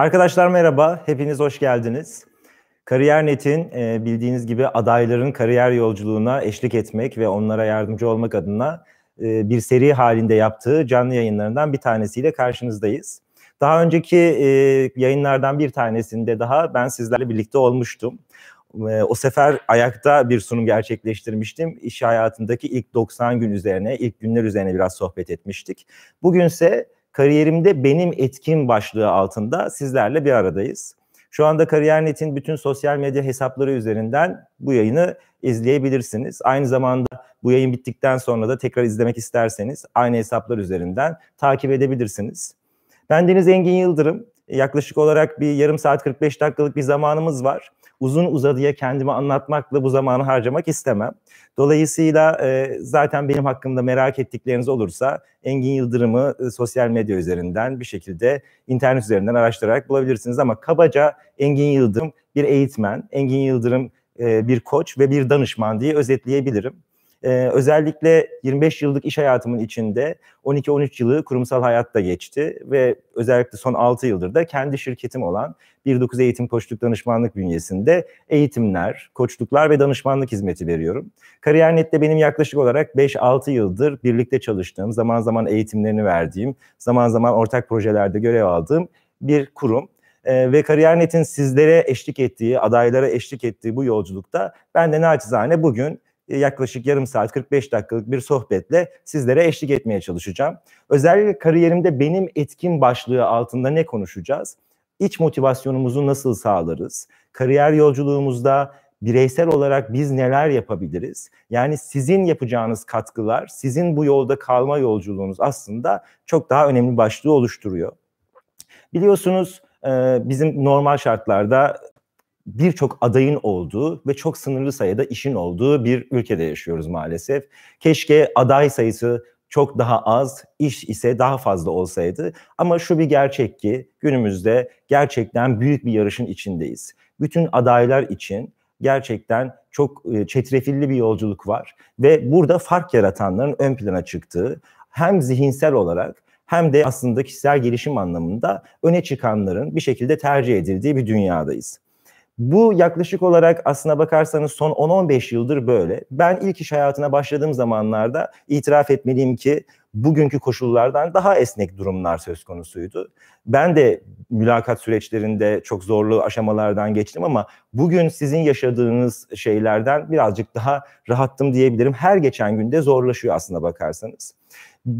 Arkadaşlar merhaba, hepiniz hoş geldiniz. Kariyer Net'in e, bildiğiniz gibi adayların kariyer yolculuğuna eşlik etmek ve onlara yardımcı olmak adına e, bir seri halinde yaptığı canlı yayınlarından bir tanesiyle karşınızdayız. Daha önceki e, yayınlardan bir tanesinde daha ben sizlerle birlikte olmuştum. O sefer ayakta bir sunum gerçekleştirmiştim. İş hayatındaki ilk 90 gün üzerine, ilk günler üzerine biraz sohbet etmiştik. Bugünse ise Kariyerimde benim etkin başlığı altında sizlerle bir aradayız. Şu anda Kariyer.net'in bütün sosyal medya hesapları üzerinden bu yayını izleyebilirsiniz. Aynı zamanda bu yayın bittikten sonra da tekrar izlemek isterseniz aynı hesaplar üzerinden takip edebilirsiniz. Ben Deniz Engin Yıldırım yaklaşık olarak bir yarım saat 45 dakikalık bir zamanımız var. Uzun uzadıya kendimi anlatmakla bu zamanı harcamak istemem. Dolayısıyla e, zaten benim hakkımda merak ettikleriniz olursa Engin Yıldırım'ı e, sosyal medya üzerinden bir şekilde internet üzerinden araştırarak bulabilirsiniz. Ama kabaca Engin Yıldırım bir eğitmen, Engin Yıldırım e, bir koç ve bir danışman diye özetleyebilirim. E, özellikle 25 yıllık iş hayatımın içinde 12-13 yılı kurumsal hayatta geçti ve özellikle son 6 yıldır da kendi şirketim olan 19 Eğitim Koçluk Danışmanlık bünyesinde eğitimler, koçluklar ve danışmanlık hizmeti veriyorum. Kariyernet'te benim yaklaşık olarak 5-6 yıldır birlikte çalıştığım, zaman zaman eğitimlerini verdiğim, zaman zaman ortak projelerde görev aldığım bir kurum e, ve Kariyer.net'in sizlere eşlik ettiği, adaylara eşlik ettiği bu yolculukta ben de naçizane bugün e, yaklaşık yarım saat 45 dakikalık bir sohbetle sizlere eşlik etmeye çalışacağım. Özellikle kariyerimde benim etkin başlığı altında ne konuşacağız? İç motivasyonumuzu nasıl sağlarız? Kariyer yolculuğumuzda bireysel olarak biz neler yapabiliriz? Yani sizin yapacağınız katkılar, sizin bu yolda kalma yolculuğunuz aslında çok daha önemli başlığı oluşturuyor. Biliyorsunuz e, bizim normal şartlarda birçok adayın olduğu ve çok sınırlı sayıda işin olduğu bir ülkede yaşıyoruz maalesef. Keşke aday sayısı çok daha az, iş ise daha fazla olsaydı. Ama şu bir gerçek ki günümüzde gerçekten büyük bir yarışın içindeyiz. Bütün adaylar için gerçekten çok e, çetrefilli bir yolculuk var ve burada fark yaratanların ön plana çıktığı hem zihinsel olarak hem de aslında kişisel gelişim anlamında öne çıkanların bir şekilde tercih edildiği bir dünyadayız. Bu yaklaşık olarak aslına bakarsanız son 10-15 yıldır böyle. Ben ilk iş hayatına başladığım zamanlarda itiraf etmeliyim ki bugünkü koşullardan daha esnek durumlar söz konusuydu. Ben de mülakat süreçlerinde çok zorlu aşamalardan geçtim ama bugün sizin yaşadığınız şeylerden birazcık daha rahattım diyebilirim. Her geçen günde zorlaşıyor aslına bakarsanız.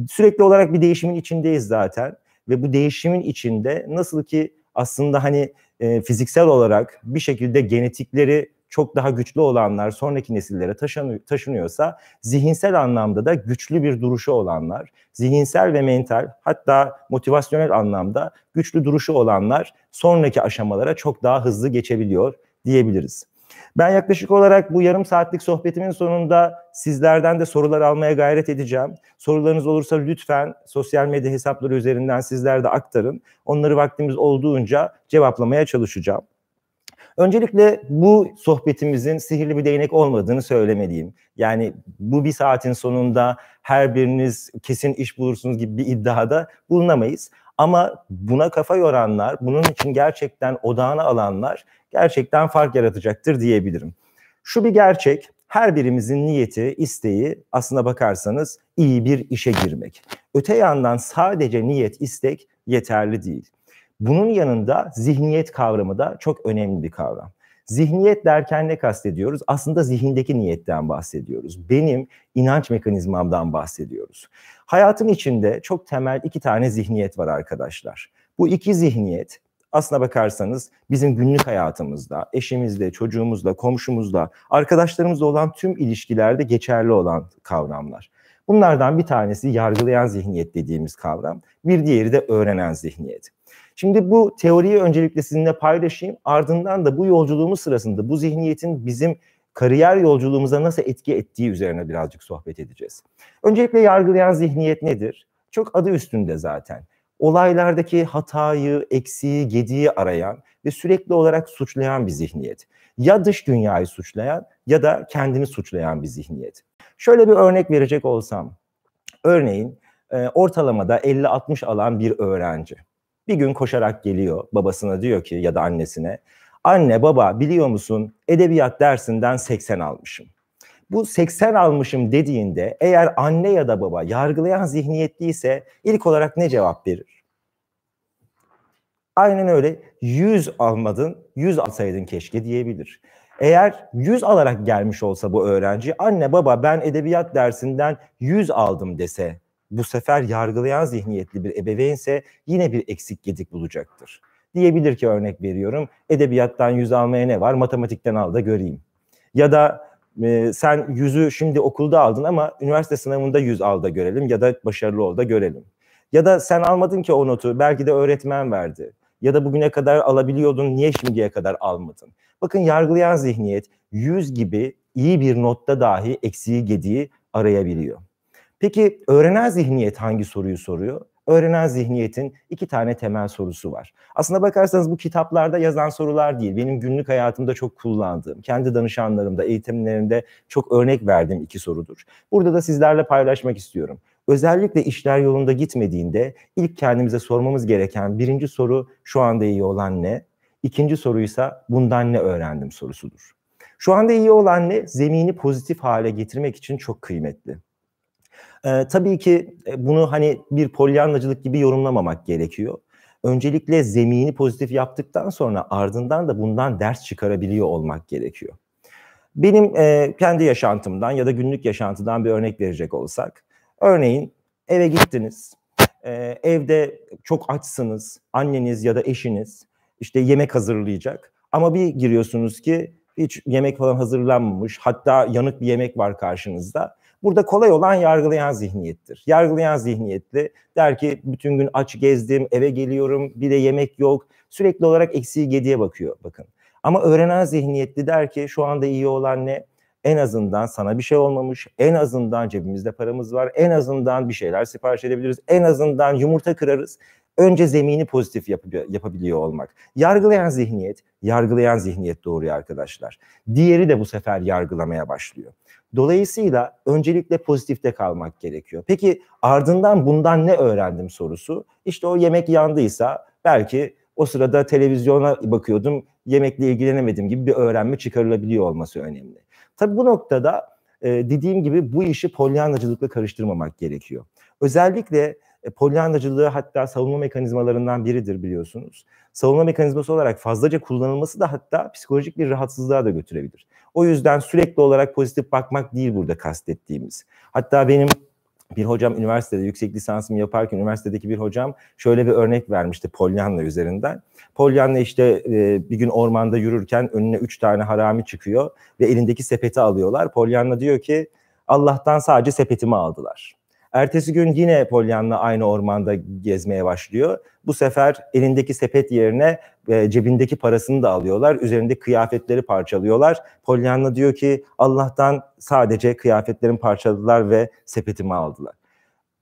Sürekli olarak bir değişimin içindeyiz zaten ve bu değişimin içinde nasıl ki aslında hani e, fiziksel olarak bir şekilde genetikleri çok daha güçlü olanlar sonraki nesillere taşın, taşınıyorsa zihinsel anlamda da güçlü bir duruşu olanlar, zihinsel ve mental hatta motivasyonel anlamda güçlü duruşu olanlar sonraki aşamalara çok daha hızlı geçebiliyor diyebiliriz. Ben yaklaşık olarak bu yarım saatlik sohbetimin sonunda sizlerden de sorular almaya gayret edeceğim. Sorularınız olursa lütfen sosyal medya hesapları üzerinden sizler de aktarın. Onları vaktimiz olduğunca cevaplamaya çalışacağım. Öncelikle bu sohbetimizin sihirli bir değnek olmadığını söylemeliyim. Yani bu bir saatin sonunda her biriniz kesin iş bulursunuz gibi bir iddiada bulunamayız. Ama buna kafa yoranlar, bunun için gerçekten odağını alanlar gerçekten fark yaratacaktır diyebilirim. Şu bir gerçek, her birimizin niyeti, isteği aslına bakarsanız iyi bir işe girmek. Öte yandan sadece niyet, istek yeterli değil. Bunun yanında zihniyet kavramı da çok önemli bir kavram. Zihniyet derken ne kastediyoruz? Aslında zihindeki niyetten bahsediyoruz. Benim inanç mekanizmamdan bahsediyoruz. Hayatın içinde çok temel iki tane zihniyet var arkadaşlar. Bu iki zihniyet aslına bakarsanız bizim günlük hayatımızda, eşimizle, çocuğumuzla, komşumuzla, arkadaşlarımızla olan tüm ilişkilerde geçerli olan kavramlar. Bunlardan bir tanesi yargılayan zihniyet dediğimiz kavram, bir diğeri de öğrenen zihniyet. Şimdi bu teoriyi öncelikle sizinle paylaşayım. Ardından da bu yolculuğumuz sırasında bu zihniyetin bizim kariyer yolculuğumuza nasıl etki ettiği üzerine birazcık sohbet edeceğiz. Öncelikle yargılayan zihniyet nedir? Çok adı üstünde zaten. Olaylardaki hatayı, eksiği, gediği arayan ve sürekli olarak suçlayan bir zihniyet. Ya dış dünyayı suçlayan ya da kendini suçlayan bir zihniyet. Şöyle bir örnek verecek olsam. Örneğin e, ortalamada 50-60 alan bir öğrenci. Bir gün koşarak geliyor babasına diyor ki ya da annesine. Anne baba biliyor musun edebiyat dersinden 80 almışım. Bu 80 almışım dediğinde eğer anne ya da baba yargılayan zihniyetliyse ilk olarak ne cevap verir? Aynen öyle 100 almadın 100 alsaydın keşke diyebilir. Eğer 100 alarak gelmiş olsa bu öğrenci anne baba ben edebiyat dersinden 100 aldım dese bu sefer yargılayan zihniyetli bir ebeveynse yine bir eksik gedik bulacaktır. Diyebilir ki örnek veriyorum edebiyattan yüz almaya ne var matematikten al da göreyim. Ya da e, sen yüzü şimdi okulda aldın ama üniversite sınavında yüz al da görelim ya da başarılı ol da görelim. Ya da sen almadın ki o notu belki de öğretmen verdi. Ya da bugüne kadar alabiliyordun niye şimdiye kadar almadın? Bakın yargılayan zihniyet yüz gibi iyi bir notta dahi eksiği gediği arayabiliyor. Peki öğrenen zihniyet hangi soruyu soruyor? Öğrenen zihniyetin iki tane temel sorusu var. Aslında bakarsanız bu kitaplarda yazan sorular değil. Benim günlük hayatımda çok kullandığım, kendi danışanlarımda, eğitimlerimde çok örnek verdiğim iki sorudur. Burada da sizlerle paylaşmak istiyorum. Özellikle işler yolunda gitmediğinde ilk kendimize sormamız gereken birinci soru şu anda iyi olan ne? İkinci soruysa bundan ne öğrendim sorusudur. Şu anda iyi olan ne? Zemini pozitif hale getirmek için çok kıymetli. E, tabii ki e, bunu hani bir polyanlacılık gibi yorumlamamak gerekiyor. Öncelikle zemini pozitif yaptıktan sonra ardından da bundan ders çıkarabiliyor olmak gerekiyor. Benim e, kendi yaşantımdan ya da günlük yaşantıdan bir örnek verecek olsak. Örneğin eve gittiniz, e, evde çok açsınız, anneniz ya da eşiniz işte yemek hazırlayacak. Ama bir giriyorsunuz ki hiç yemek falan hazırlanmamış, hatta yanık bir yemek var karşınızda. Burada kolay olan yargılayan zihniyettir. Yargılayan zihniyetli der ki bütün gün aç gezdim, eve geliyorum, bir de yemek yok. Sürekli olarak eksiği gediye bakıyor bakın. Ama öğrenen zihniyetli der ki şu anda iyi olan ne? En azından sana bir şey olmamış, en azından cebimizde paramız var, en azından bir şeyler sipariş edebiliriz, en azından yumurta kırarız. Önce zemini pozitif yap- yapabiliyor olmak. Yargılayan zihniyet, yargılayan zihniyet doğuruyor arkadaşlar. Diğeri de bu sefer yargılamaya başlıyor. Dolayısıyla öncelikle pozitifte kalmak gerekiyor. Peki ardından bundan ne öğrendim sorusu. İşte o yemek yandıysa belki o sırada televizyona bakıyordum, yemekle ilgilenemedim gibi bir öğrenme çıkarılabiliyor olması önemli. Tabii bu noktada dediğim gibi bu işi polyanlacılıkla karıştırmamak gerekiyor. Özellikle e, Pollyannacılığı hatta savunma mekanizmalarından biridir biliyorsunuz. Savunma mekanizması olarak fazlaca kullanılması da hatta psikolojik bir rahatsızlığa da götürebilir. O yüzden sürekli olarak pozitif bakmak değil burada kastettiğimiz. Hatta benim bir hocam üniversitede yüksek lisansımı yaparken üniversitedeki bir hocam şöyle bir örnek vermişti Polyanna üzerinden. Polyanna işte e, bir gün ormanda yürürken önüne üç tane harami çıkıyor ve elindeki sepeti alıyorlar. Polyanna diyor ki Allah'tan sadece sepetimi aldılar. Ertesi gün yine Pollyanna aynı ormanda gezmeye başlıyor. Bu sefer elindeki sepet yerine e, cebindeki parasını da alıyorlar. Üzerinde kıyafetleri parçalıyorlar. Pollyanna diyor ki Allah'tan sadece kıyafetlerimi parçaladılar ve sepetimi aldılar.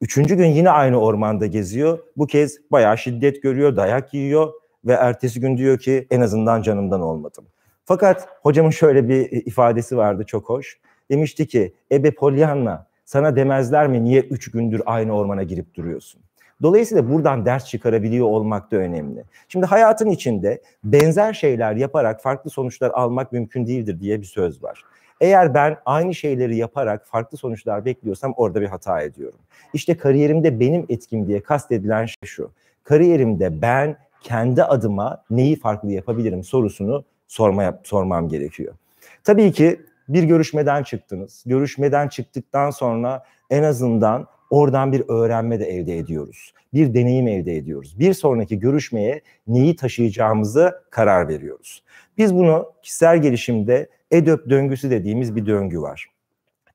Üçüncü gün yine aynı ormanda geziyor. Bu kez bayağı şiddet görüyor, dayak yiyor ve ertesi gün diyor ki en azından canımdan olmadım. Fakat hocamın şöyle bir e, ifadesi vardı çok hoş. Demişti ki Ebe Pollyanna sana demezler mi niye üç gündür aynı ormana girip duruyorsun? Dolayısıyla buradan ders çıkarabiliyor olmak da önemli. Şimdi hayatın içinde benzer şeyler yaparak farklı sonuçlar almak mümkün değildir diye bir söz var. Eğer ben aynı şeyleri yaparak farklı sonuçlar bekliyorsam orada bir hata ediyorum. İşte kariyerimde benim etkim diye kastedilen şey şu. Kariyerimde ben kendi adıma neyi farklı yapabilirim sorusunu sormaya, sormam gerekiyor. Tabii ki bir görüşmeden çıktınız. Görüşmeden çıktıktan sonra en azından oradan bir öğrenme de elde ediyoruz. Bir deneyim elde ediyoruz. Bir sonraki görüşmeye neyi taşıyacağımızı karar veriyoruz. Biz bunu kişisel gelişimde EDÖP döngüsü dediğimiz bir döngü var.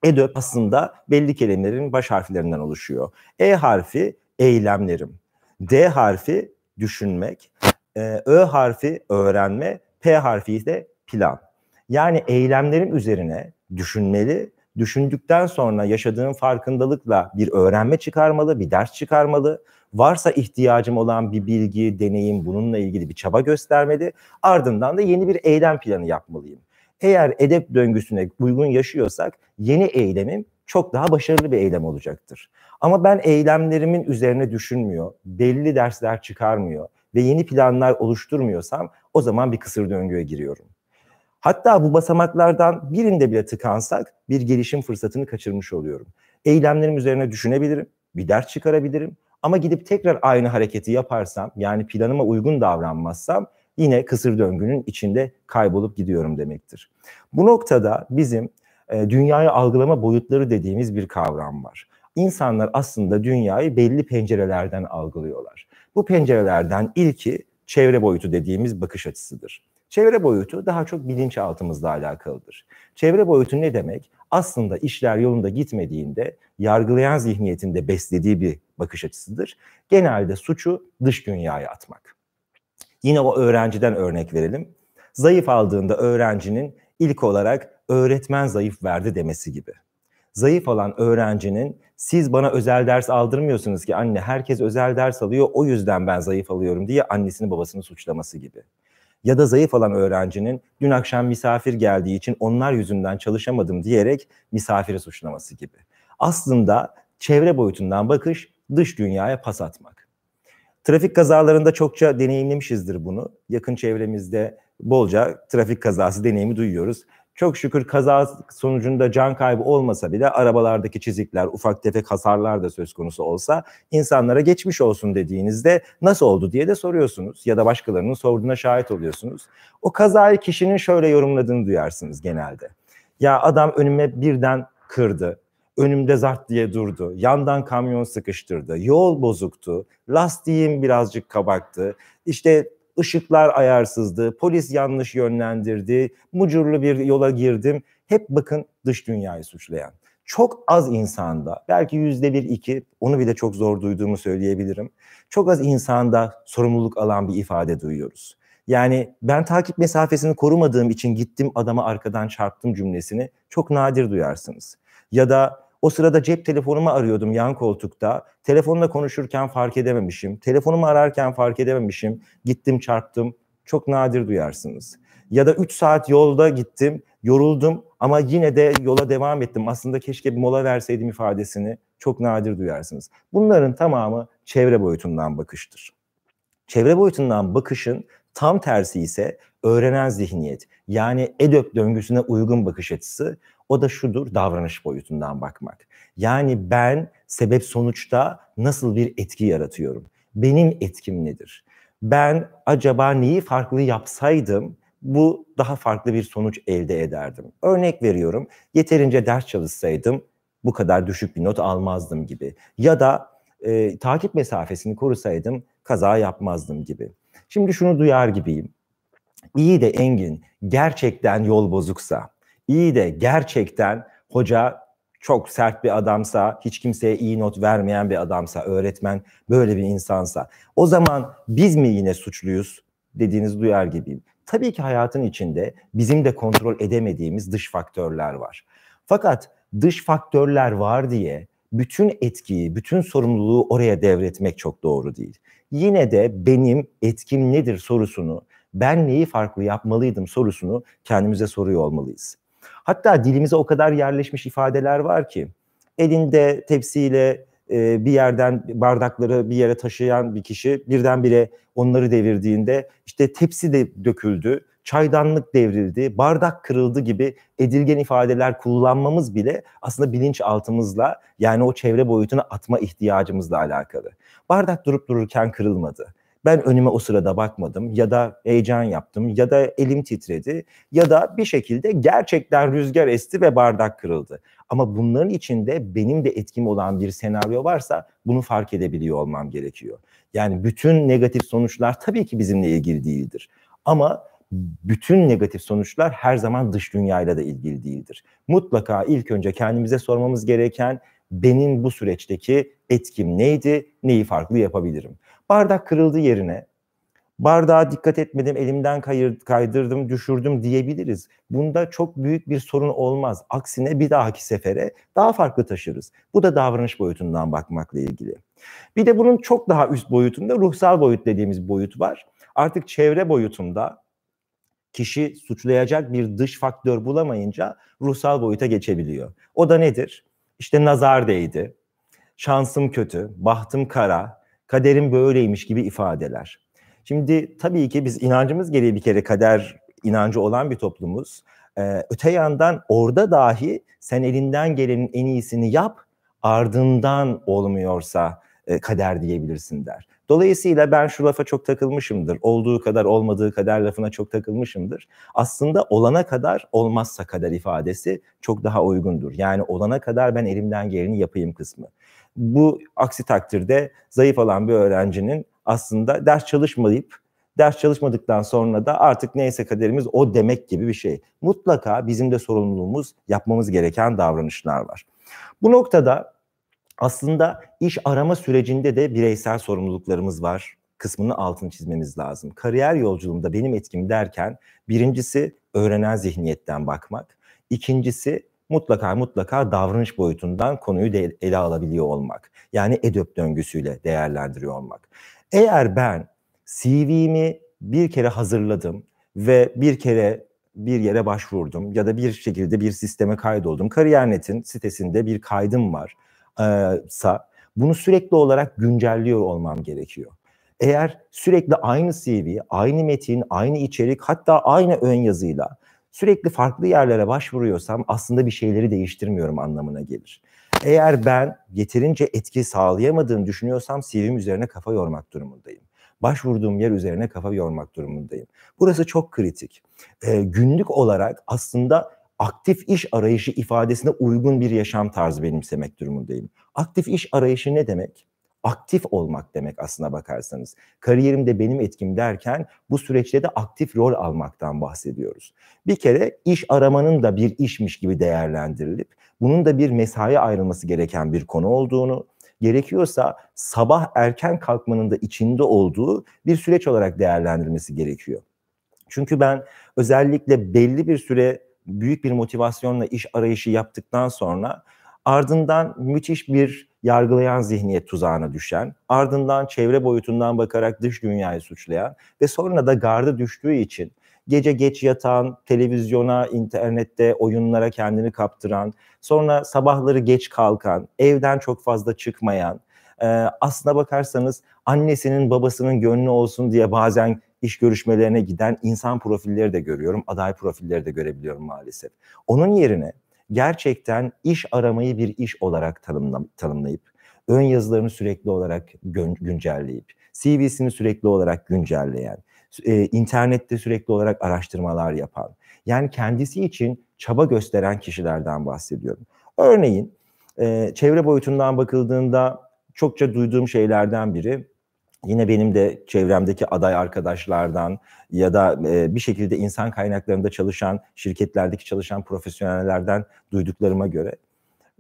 EDÖP aslında belli kelimelerin baş harflerinden oluşuyor. E harfi eylemlerim. D harfi düşünmek. E, Ö harfi öğrenme. P harfi ise plan. Yani eylemlerin üzerine düşünmeli, düşündükten sonra yaşadığın farkındalıkla bir öğrenme çıkarmalı, bir ders çıkarmalı. Varsa ihtiyacım olan bir bilgi, deneyim bununla ilgili bir çaba göstermeli. Ardından da yeni bir eylem planı yapmalıyım. Eğer edep döngüsüne uygun yaşıyorsak yeni eylemim çok daha başarılı bir eylem olacaktır. Ama ben eylemlerimin üzerine düşünmüyor, belli dersler çıkarmıyor ve yeni planlar oluşturmuyorsam o zaman bir kısır döngüye giriyorum. Hatta bu basamaklardan birinde bile tıkansak bir gelişim fırsatını kaçırmış oluyorum. Eylemlerim üzerine düşünebilirim, bir ders çıkarabilirim ama gidip tekrar aynı hareketi yaparsam yani planıma uygun davranmazsam yine kısır döngünün içinde kaybolup gidiyorum demektir. Bu noktada bizim e, dünyayı algılama boyutları dediğimiz bir kavram var. İnsanlar aslında dünyayı belli pencerelerden algılıyorlar. Bu pencerelerden ilki çevre boyutu dediğimiz bakış açısıdır. Çevre boyutu daha çok bilinçaltımızla alakalıdır. Çevre boyutu ne demek? Aslında işler yolunda gitmediğinde yargılayan zihniyetinde beslediği bir bakış açısıdır. Genelde suçu dış dünyaya atmak. Yine o öğrenciden örnek verelim. Zayıf aldığında öğrencinin ilk olarak öğretmen zayıf verdi demesi gibi. Zayıf alan öğrencinin siz bana özel ders aldırmıyorsunuz ki anne herkes özel ders alıyor o yüzden ben zayıf alıyorum diye annesini babasını suçlaması gibi ya da zayıf olan öğrencinin dün akşam misafir geldiği için onlar yüzünden çalışamadım diyerek misafiri suçlaması gibi. Aslında çevre boyutundan bakış dış dünyaya pas atmak. Trafik kazalarında çokça deneyimlemişizdir bunu. Yakın çevremizde bolca trafik kazası deneyimi duyuyoruz. Çok şükür kaza sonucunda can kaybı olmasa bile arabalardaki çizikler, ufak tefek hasarlar da söz konusu olsa insanlara geçmiş olsun dediğinizde nasıl oldu diye de soruyorsunuz ya da başkalarının sorduğuna şahit oluyorsunuz. O kazayı kişinin şöyle yorumladığını duyarsınız genelde. Ya adam önüme birden kırdı. Önümde zart diye durdu. Yandan kamyon sıkıştırdı. Yol bozuktu. Lastiğim birazcık kabaktı. işte ışıklar ayarsızdı, polis yanlış yönlendirdi, mucurlu bir yola girdim. Hep bakın dış dünyayı suçlayan. Çok az insanda, belki yüzde bir iki, onu bile çok zor duyduğumu söyleyebilirim. Çok az insanda sorumluluk alan bir ifade duyuyoruz. Yani ben takip mesafesini korumadığım için gittim adama arkadan çarptım cümlesini çok nadir duyarsınız. Ya da o sırada cep telefonumu arıyordum yan koltukta. Telefonla konuşurken fark edememişim. Telefonumu ararken fark edememişim. Gittim çarptım. Çok nadir duyarsınız. Ya da 3 saat yolda gittim. Yoruldum ama yine de yola devam ettim. Aslında keşke bir mola verseydim ifadesini çok nadir duyarsınız. Bunların tamamı çevre boyutundan bakıştır. Çevre boyutundan bakışın tam tersi ise öğrenen zihniyet yani EDÖP döngüsüne uygun bakış açısı o da şudur davranış boyutundan bakmak. Yani ben sebep sonuçta nasıl bir etki yaratıyorum? Benim etkim nedir? Ben acaba neyi farklı yapsaydım bu daha farklı bir sonuç elde ederdim. Örnek veriyorum yeterince ders çalışsaydım bu kadar düşük bir not almazdım gibi. Ya da e, takip mesafesini korusaydım kaza yapmazdım gibi. Şimdi şunu duyar gibiyim. İyi de Engin gerçekten yol bozuksa, İyi de gerçekten hoca çok sert bir adamsa, hiç kimseye iyi not vermeyen bir adamsa, öğretmen böyle bir insansa o zaman biz mi yine suçluyuz dediğiniz duyar gibiyim. Tabii ki hayatın içinde bizim de kontrol edemediğimiz dış faktörler var. Fakat dış faktörler var diye bütün etkiyi, bütün sorumluluğu oraya devretmek çok doğru değil. Yine de benim etkim nedir sorusunu, ben neyi farklı yapmalıydım sorusunu kendimize soruyor olmalıyız. Hatta dilimize o kadar yerleşmiş ifadeler var ki elinde tepsiyle e, bir yerden bardakları bir yere taşıyan bir kişi birdenbire onları devirdiğinde işte tepsi de döküldü, çaydanlık devrildi, bardak kırıldı gibi edilgen ifadeler kullanmamız bile aslında bilinç altımızla yani o çevre boyutuna atma ihtiyacımızla alakalı. Bardak durup dururken kırılmadı ben önüme o sırada bakmadım ya da heyecan yaptım ya da elim titredi ya da bir şekilde gerçekten rüzgar esti ve bardak kırıldı. Ama bunların içinde benim de etkim olan bir senaryo varsa bunu fark edebiliyor olmam gerekiyor. Yani bütün negatif sonuçlar tabii ki bizimle ilgili değildir. Ama bütün negatif sonuçlar her zaman dış dünyayla da ilgili değildir. Mutlaka ilk önce kendimize sormamız gereken benim bu süreçteki etkim neydi, neyi farklı yapabilirim? Bardak kırıldı yerine. Bardağa dikkat etmedim, elimden kaydırdım, düşürdüm diyebiliriz. Bunda çok büyük bir sorun olmaz. Aksine bir dahaki sefere daha farklı taşırız. Bu da davranış boyutundan bakmakla ilgili. Bir de bunun çok daha üst boyutunda ruhsal boyut dediğimiz boyut var. Artık çevre boyutunda kişi suçlayacak bir dış faktör bulamayınca ruhsal boyuta geçebiliyor. O da nedir? İşte nazar değdi, şansım kötü, bahtım kara, kaderim böyleymiş gibi ifadeler. Şimdi tabii ki biz inancımız gereği bir kere kader inancı olan bir toplumuz. Ee, öte yandan orada dahi sen elinden gelenin en iyisini yap ardından olmuyorsa e, kader diyebilirsin der. Dolayısıyla ben şu lafa çok takılmışımdır. Olduğu kadar olmadığı kader lafına çok takılmışımdır. Aslında olana kadar olmazsa kader ifadesi çok daha uygundur. Yani olana kadar ben elimden geleni yapayım kısmı. Bu aksi takdirde zayıf olan bir öğrencinin aslında ders çalışmayıp ders çalışmadıktan sonra da artık neyse kaderimiz o demek gibi bir şey. Mutlaka bizim de sorumluluğumuz yapmamız gereken davranışlar var. Bu noktada aslında iş arama sürecinde de bireysel sorumluluklarımız var kısmını altını çizmemiz lazım. Kariyer yolculuğunda benim etkim derken birincisi öğrenen zihniyetten bakmak. ikincisi mutlaka mutlaka davranış boyutundan konuyu de ele alabiliyor olmak. Yani EDÖP döngüsüyle değerlendiriyor olmak. Eğer ben CV'mi bir kere hazırladım ve bir kere bir yere başvurdum ya da bir şekilde bir sisteme kaydoldum. Kariyer.net'in sitesinde bir kaydım varsa bunu sürekli olarak güncelliyor olmam gerekiyor. Eğer sürekli aynı CV, aynı metin, aynı içerik hatta aynı ön yazıyla sürekli farklı yerlere başvuruyorsam aslında bir şeyleri değiştirmiyorum anlamına gelir. Eğer ben yeterince etki sağlayamadığını düşünüyorsam CV'm üzerine kafa yormak durumundayım. Başvurduğum yer üzerine kafa yormak durumundayım. Burası çok kritik. Ee, günlük olarak aslında aktif iş arayışı ifadesine uygun bir yaşam tarzı benimsemek durumundayım. Aktif iş arayışı ne demek? aktif olmak demek aslına bakarsanız. Kariyerimde benim etkim derken bu süreçte de aktif rol almaktan bahsediyoruz. Bir kere iş aramanın da bir işmiş gibi değerlendirilip bunun da bir mesai ayrılması gereken bir konu olduğunu, gerekiyorsa sabah erken kalkmanın da içinde olduğu bir süreç olarak değerlendirilmesi gerekiyor. Çünkü ben özellikle belli bir süre büyük bir motivasyonla iş arayışı yaptıktan sonra ardından müthiş bir yargılayan zihniyet tuzağına düşen, ardından çevre boyutundan bakarak dış dünyayı suçlayan ve sonra da gardı düştüğü için gece geç yatan, televizyona, internette, oyunlara kendini kaptıran, sonra sabahları geç kalkan, evden çok fazla çıkmayan, aslına bakarsanız annesinin babasının gönlü olsun diye bazen iş görüşmelerine giden insan profilleri de görüyorum, aday profilleri de görebiliyorum maalesef. Onun yerine gerçekten iş aramayı bir iş olarak tanımlayıp, ön yazılarını sürekli olarak güncelleyip, CV'sini sürekli olarak güncelleyen, e, internette sürekli olarak araştırmalar yapan, yani kendisi için çaba gösteren kişilerden bahsediyorum. Örneğin e, çevre boyutundan bakıldığında çokça duyduğum şeylerden biri Yine benim de çevremdeki aday arkadaşlardan ya da e, bir şekilde insan kaynaklarında çalışan, şirketlerdeki çalışan profesyonellerden duyduklarıma göre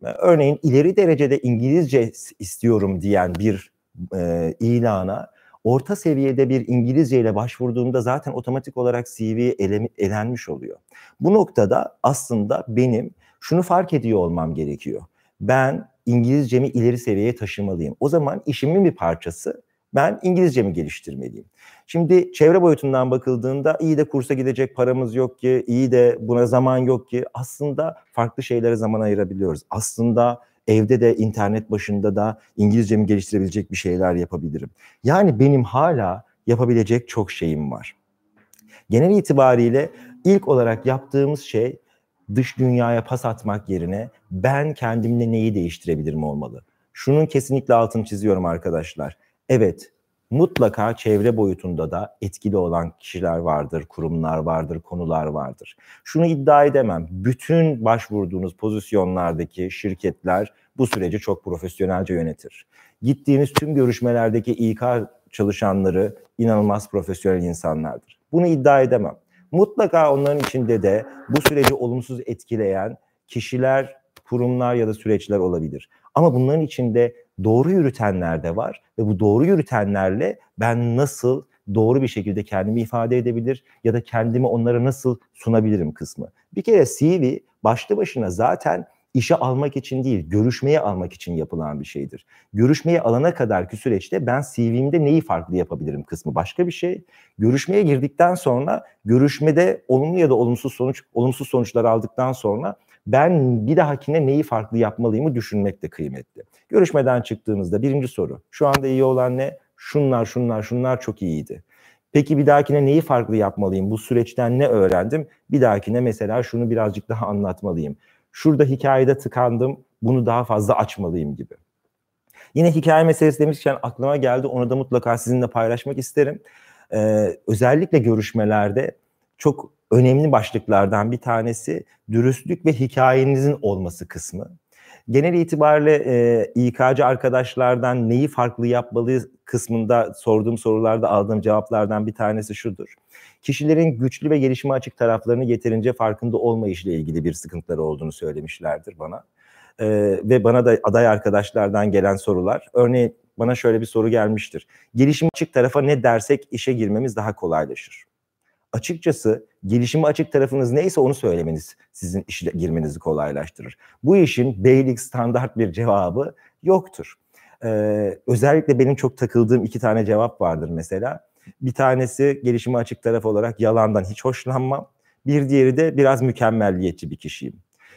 e, örneğin ileri derecede İngilizce istiyorum diyen bir e, ilana orta seviyede bir İngilizce ile başvurduğumda zaten otomatik olarak CV ele, elenmiş oluyor. Bu noktada aslında benim şunu fark ediyor olmam gerekiyor. Ben İngilizcemi ileri seviyeye taşımalıyım. O zaman işimin bir parçası ben İngilizcemi geliştirmeliyim. Şimdi çevre boyutundan bakıldığında iyi de kursa gidecek paramız yok ki, iyi de buna zaman yok ki. Aslında farklı şeylere zaman ayırabiliyoruz. Aslında evde de internet başında da İngilizcemi geliştirebilecek bir şeyler yapabilirim. Yani benim hala yapabilecek çok şeyim var. Genel itibariyle ilk olarak yaptığımız şey dış dünyaya pas atmak yerine ben kendimle neyi değiştirebilirim olmalı. Şunun kesinlikle altını çiziyorum arkadaşlar. Evet, mutlaka çevre boyutunda da etkili olan kişiler vardır, kurumlar vardır, konular vardır. Şunu iddia edemem. Bütün başvurduğunuz pozisyonlardaki şirketler bu süreci çok profesyonelce yönetir. Gittiğiniz tüm görüşmelerdeki İK çalışanları inanılmaz profesyonel insanlardır. Bunu iddia edemem. Mutlaka onların içinde de bu süreci olumsuz etkileyen kişiler, kurumlar ya da süreçler olabilir. Ama bunların içinde doğru yürütenler de var ve bu doğru yürütenlerle ben nasıl doğru bir şekilde kendimi ifade edebilir ya da kendimi onlara nasıl sunabilirim kısmı. Bir kere CV başlı başına zaten işe almak için değil, görüşmeye almak için yapılan bir şeydir. Görüşmeye alana kadarki süreçte ben CV'mde neyi farklı yapabilirim kısmı başka bir şey. Görüşmeye girdikten sonra görüşmede olumlu ya da olumsuz sonuç, olumsuz sonuçlar aldıktan sonra ben bir dahakine neyi farklı yapmalıyımı düşünmek de kıymetli. Görüşmeden çıktığımızda birinci soru şu anda iyi olan ne? Şunlar şunlar şunlar çok iyiydi. Peki bir dahakine neyi farklı yapmalıyım? Bu süreçten ne öğrendim? Bir dahakine mesela şunu birazcık daha anlatmalıyım. Şurada hikayede tıkandım. Bunu daha fazla açmalıyım gibi. Yine hikaye meselesi demişken aklıma geldi. Onu da mutlaka sizinle paylaşmak isterim. Ee, özellikle görüşmelerde çok önemli başlıklardan bir tanesi dürüstlük ve hikayenizin olması kısmı. Genel itibariyle e, İK'cı arkadaşlardan neyi farklı yapmalıyız kısmında sorduğum sorularda aldığım cevaplardan bir tanesi şudur. Kişilerin güçlü ve gelişime açık taraflarını yeterince farkında olmayışla ilgili bir sıkıntıları olduğunu söylemişlerdir bana. E, ve bana da aday arkadaşlardan gelen sorular. Örneğin bana şöyle bir soru gelmiştir. Gelişim açık tarafa ne dersek işe girmemiz daha kolaylaşır açıkçası gelişimi açık tarafınız neyse onu söylemeniz sizin işe girmenizi kolaylaştırır. Bu işin beylik standart bir cevabı yoktur. Ee, özellikle benim çok takıldığım iki tane cevap vardır mesela. Bir tanesi gelişimi açık taraf olarak yalandan hiç hoşlanmam. Bir diğeri de biraz mükemmelliyetçi bir kişiyim.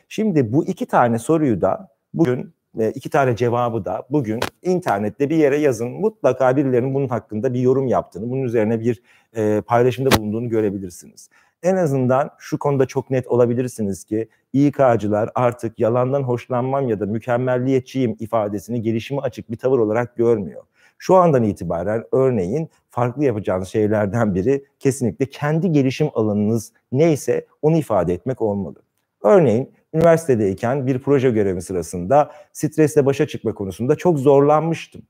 Şimdi bu iki tane soruyu da bugün e, iki tane cevabı da bugün internette bir yere yazın. Mutlaka birilerinin bunun hakkında bir yorum yaptığını, bunun üzerine bir e, paylaşımda bulunduğunu görebilirsiniz. En azından şu konuda çok net olabilirsiniz ki İK'cılar artık yalandan hoşlanmam ya da mükemmelliyetçiyim ifadesini gelişimi açık bir tavır olarak görmüyor. Şu andan itibaren örneğin farklı yapacağınız şeylerden biri kesinlikle kendi gelişim alanınız neyse onu ifade etmek olmalı. Örneğin üniversitedeyken bir proje görevi sırasında stresle başa çıkma konusunda çok zorlanmıştım.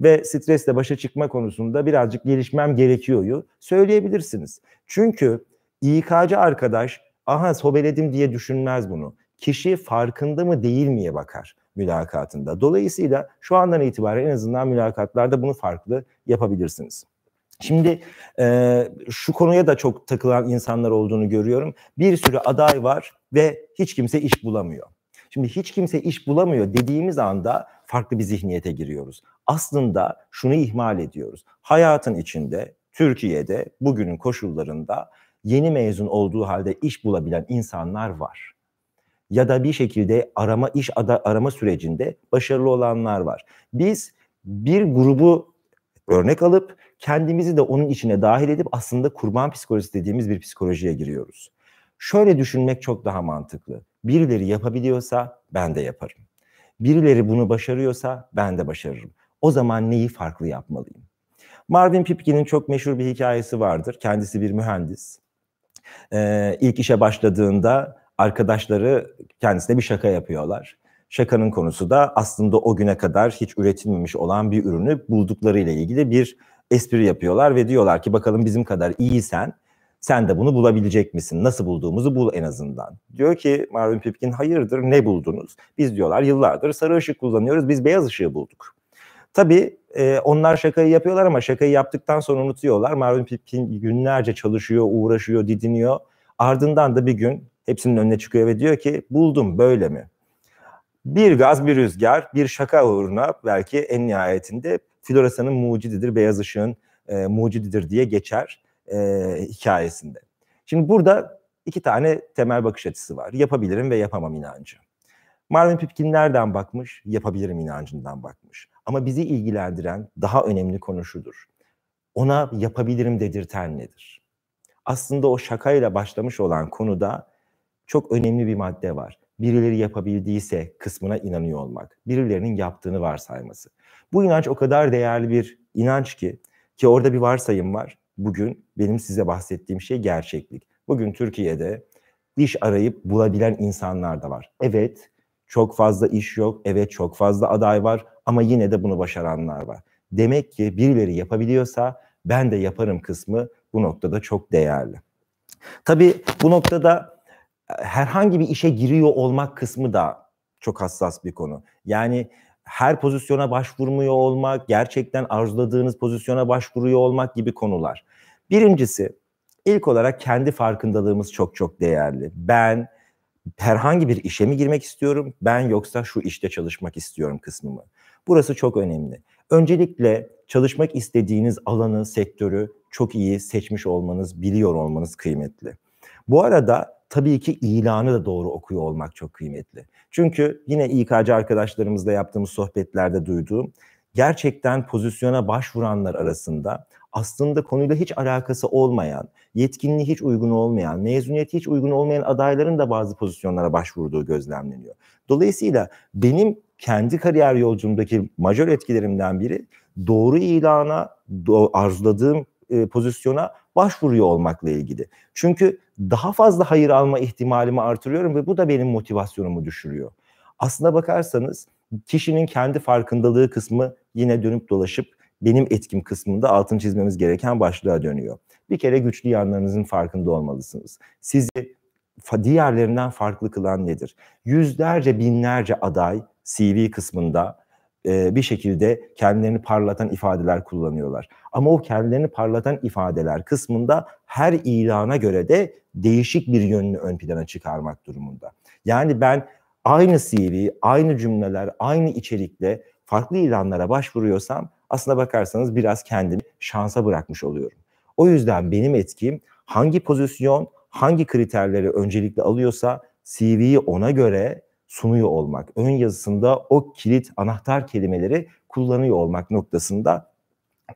Ve stresle başa çıkma konusunda birazcık gelişmem gerekiyor söyleyebilirsiniz. Çünkü İK'cı arkadaş aha sobeledim diye düşünmez bunu. Kişi farkında mı değil miye bakar mülakatında. Dolayısıyla şu andan itibaren en azından mülakatlarda bunu farklı yapabilirsiniz. Şimdi e, şu konuya da çok takılan insanlar olduğunu görüyorum. Bir sürü aday var ve hiç kimse iş bulamıyor. Şimdi hiç kimse iş bulamıyor dediğimiz anda farklı bir zihniyete giriyoruz. Aslında şunu ihmal ediyoruz. Hayatın içinde Türkiye'de bugünün koşullarında yeni mezun olduğu halde iş bulabilen insanlar var. Ya da bir şekilde arama iş ada, arama sürecinde başarılı olanlar var. Biz bir grubu örnek alıp kendimizi de onun içine dahil edip aslında kurban psikolojisi dediğimiz bir psikolojiye giriyoruz. Şöyle düşünmek çok daha mantıklı. Birileri yapabiliyorsa ben de yaparım. Birileri bunu başarıyorsa ben de başarırım. O zaman neyi farklı yapmalıyım? Marvin Pipkin'in çok meşhur bir hikayesi vardır. Kendisi bir mühendis. Ee, ilk işe başladığında arkadaşları kendisine bir şaka yapıyorlar. Şakanın konusu da aslında o güne kadar hiç üretilmemiş olan bir ürünü buldukları ile ilgili bir espri yapıyorlar ve diyorlar ki bakalım bizim kadar iyisen sen de bunu bulabilecek misin? Nasıl bulduğumuzu bul en azından. Diyor ki Marvin Pipkin hayırdır ne buldunuz? Biz diyorlar yıllardır sarı ışık kullanıyoruz biz beyaz ışığı bulduk. Tabii e, onlar şakayı yapıyorlar ama şakayı yaptıktan sonra unutuyorlar. Marvin Pipkin günlerce çalışıyor, uğraşıyor, didiniyor. Ardından da bir gün hepsinin önüne çıkıyor ve diyor ki buldum böyle mi? Bir gaz bir rüzgar bir şaka uğruna belki en nihayetinde floresanın mucididir, beyaz ışığın e, mucididir diye geçer e, hikayesinde. Şimdi burada iki tane temel bakış açısı var. Yapabilirim ve yapamam inancı. Marvin Pipkin nereden bakmış? Yapabilirim inancından bakmış. Ama bizi ilgilendiren daha önemli konu şudur. Ona yapabilirim dedirten nedir? Aslında o şakayla başlamış olan konuda çok önemli bir madde var. Birileri yapabildiyse kısmına inanıyor olmak. Birilerinin yaptığını varsayması. Bu inanç o kadar değerli bir inanç ki ki orada bir varsayım var. Bugün benim size bahsettiğim şey gerçeklik. Bugün Türkiye'de iş arayıp bulabilen insanlar da var. Evet, çok fazla iş yok. Evet, çok fazla aday var ama yine de bunu başaranlar var. Demek ki birileri yapabiliyorsa ben de yaparım kısmı bu noktada çok değerli. Tabii bu noktada e, herhangi bir işe giriyor olmak kısmı da çok hassas bir konu. Yani her pozisyona başvurmuyor olmak, gerçekten arzuladığınız pozisyona başvuruyor olmak gibi konular. Birincisi ilk olarak kendi farkındalığımız çok çok değerli. Ben herhangi bir işe mi girmek istiyorum? Ben yoksa şu işte çalışmak istiyorum kısmımı. Burası çok önemli. Öncelikle çalışmak istediğiniz alanı, sektörü çok iyi seçmiş olmanız, biliyor olmanız kıymetli. Bu arada tabii ki ilanı da doğru okuyor olmak çok kıymetli. Çünkü yine İK'cı arkadaşlarımızla yaptığımız sohbetlerde duyduğum gerçekten pozisyona başvuranlar arasında aslında konuyla hiç alakası olmayan, yetkinliği hiç uygun olmayan, mezuniyeti hiç uygun olmayan adayların da bazı pozisyonlara başvurduğu gözlemleniyor. Dolayısıyla benim kendi kariyer yolculuğumdaki majör etkilerimden biri doğru ilana, do- arzuladığım e, pozisyona başvuruyor olmakla ilgili. Çünkü daha fazla hayır alma ihtimalimi artırıyorum ve bu da benim motivasyonumu düşürüyor. Aslına bakarsanız kişinin kendi farkındalığı kısmı yine dönüp dolaşıp benim etkim kısmında altın çizmemiz gereken başlığa dönüyor. Bir kere güçlü yanlarınızın farkında olmalısınız. Sizi diğerlerinden farklı kılan nedir? Yüzlerce, binlerce aday CV kısmında e, bir şekilde kendilerini parlatan ifadeler kullanıyorlar. Ama o kendilerini parlatan ifadeler kısmında her ilana göre de değişik bir yönünü ön plana çıkarmak durumunda. Yani ben aynı CV, aynı cümleler, aynı içerikle farklı ilanlara başvuruyorsam aslına bakarsanız biraz kendimi şansa bırakmış oluyorum. O yüzden benim etkim hangi pozisyon, hangi kriterleri öncelikle alıyorsa CV'yi ona göre sunuyor olmak. Ön yazısında o kilit anahtar kelimeleri kullanıyor olmak noktasında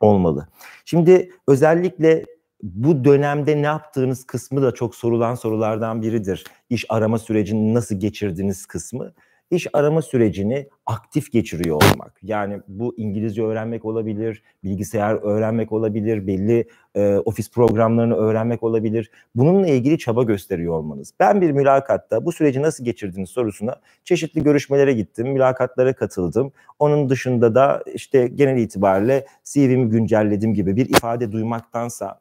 olmalı. Şimdi özellikle bu dönemde ne yaptığınız kısmı da çok sorulan sorulardan biridir. İş arama sürecini nasıl geçirdiğiniz kısmı iş arama sürecini aktif geçiriyor olmak. Yani bu İngilizce öğrenmek olabilir, bilgisayar öğrenmek olabilir, belli e, ofis programlarını öğrenmek olabilir. Bununla ilgili çaba gösteriyor olmanız. Ben bir mülakatta bu süreci nasıl geçirdiniz sorusuna çeşitli görüşmelere gittim, mülakatlara katıldım. Onun dışında da işte genel itibariyle CV'mi güncelledim gibi bir ifade duymaktansa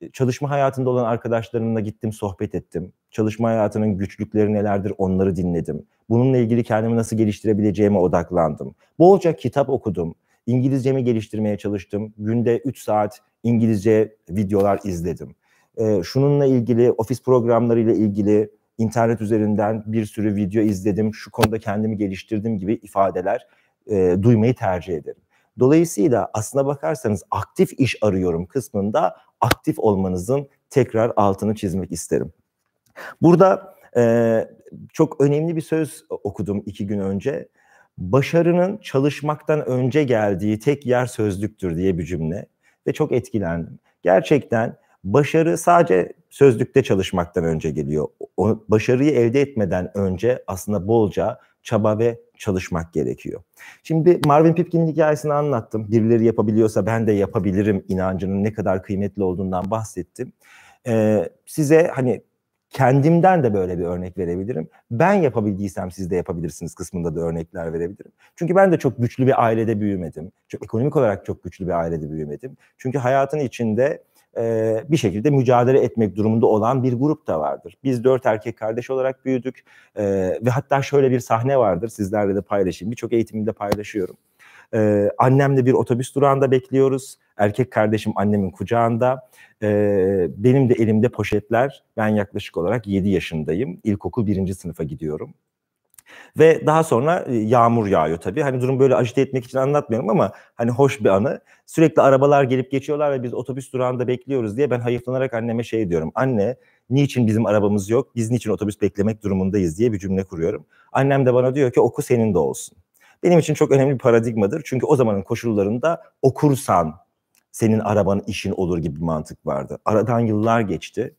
e, çalışma hayatında olan arkadaşlarımla gittim, sohbet ettim. Çalışma hayatının güçlükleri nelerdir onları dinledim. Bununla ilgili kendimi nasıl geliştirebileceğime odaklandım. Bolca kitap okudum. İngilizcemi geliştirmeye çalıştım. Günde 3 saat İngilizce videolar izledim. Ee, şununla ilgili ofis programlarıyla ilgili internet üzerinden bir sürü video izledim. Şu konuda kendimi geliştirdim gibi ifadeler e, duymayı tercih ederim. Dolayısıyla aslına bakarsanız aktif iş arıyorum kısmında aktif olmanızın tekrar altını çizmek isterim. Burada e, çok önemli bir söz okudum iki gün önce. Başarının çalışmaktan önce geldiği tek yer sözlüktür diye bir cümle ve çok etkilendim. Gerçekten başarı sadece sözlükte çalışmaktan önce geliyor. O, başarıyı elde etmeden önce aslında bolca çaba ve çalışmak gerekiyor. Şimdi Marvin Pipkin'in hikayesini anlattım. Birileri yapabiliyorsa ben de yapabilirim inancının ne kadar kıymetli olduğundan bahsettim. Ee, size hani kendimden de böyle bir örnek verebilirim. Ben yapabildiysem siz de yapabilirsiniz kısmında da örnekler verebilirim. Çünkü ben de çok güçlü bir ailede büyümedim. Çok ekonomik olarak çok güçlü bir ailede büyümedim. Çünkü hayatın içinde e, bir şekilde mücadele etmek durumunda olan bir grup da vardır. Biz dört erkek kardeş olarak büyüdük e, ve hatta şöyle bir sahne vardır. Sizlerle de paylaşayım. Birçok eğitimimde paylaşıyorum. E, annemle bir otobüs durağında bekliyoruz Erkek kardeşim annemin kucağında. E, benim de elimde poşetler. Ben yaklaşık olarak 7 yaşındayım. İlkokul birinci sınıfa gidiyorum. Ve daha sonra e, yağmur yağıyor tabii. Hani durum böyle acite etmek için anlatmıyorum ama hani hoş bir anı. Sürekli arabalar gelip geçiyorlar ve biz otobüs durağında bekliyoruz diye ben hayıflanarak anneme şey diyorum. Anne niçin bizim arabamız yok, biz niçin otobüs beklemek durumundayız diye bir cümle kuruyorum. Annem de bana diyor ki oku senin de olsun. Benim için çok önemli bir paradigmadır. Çünkü o zamanın koşullarında okursan senin arabanın işin olur gibi bir mantık vardı. Aradan yıllar geçti.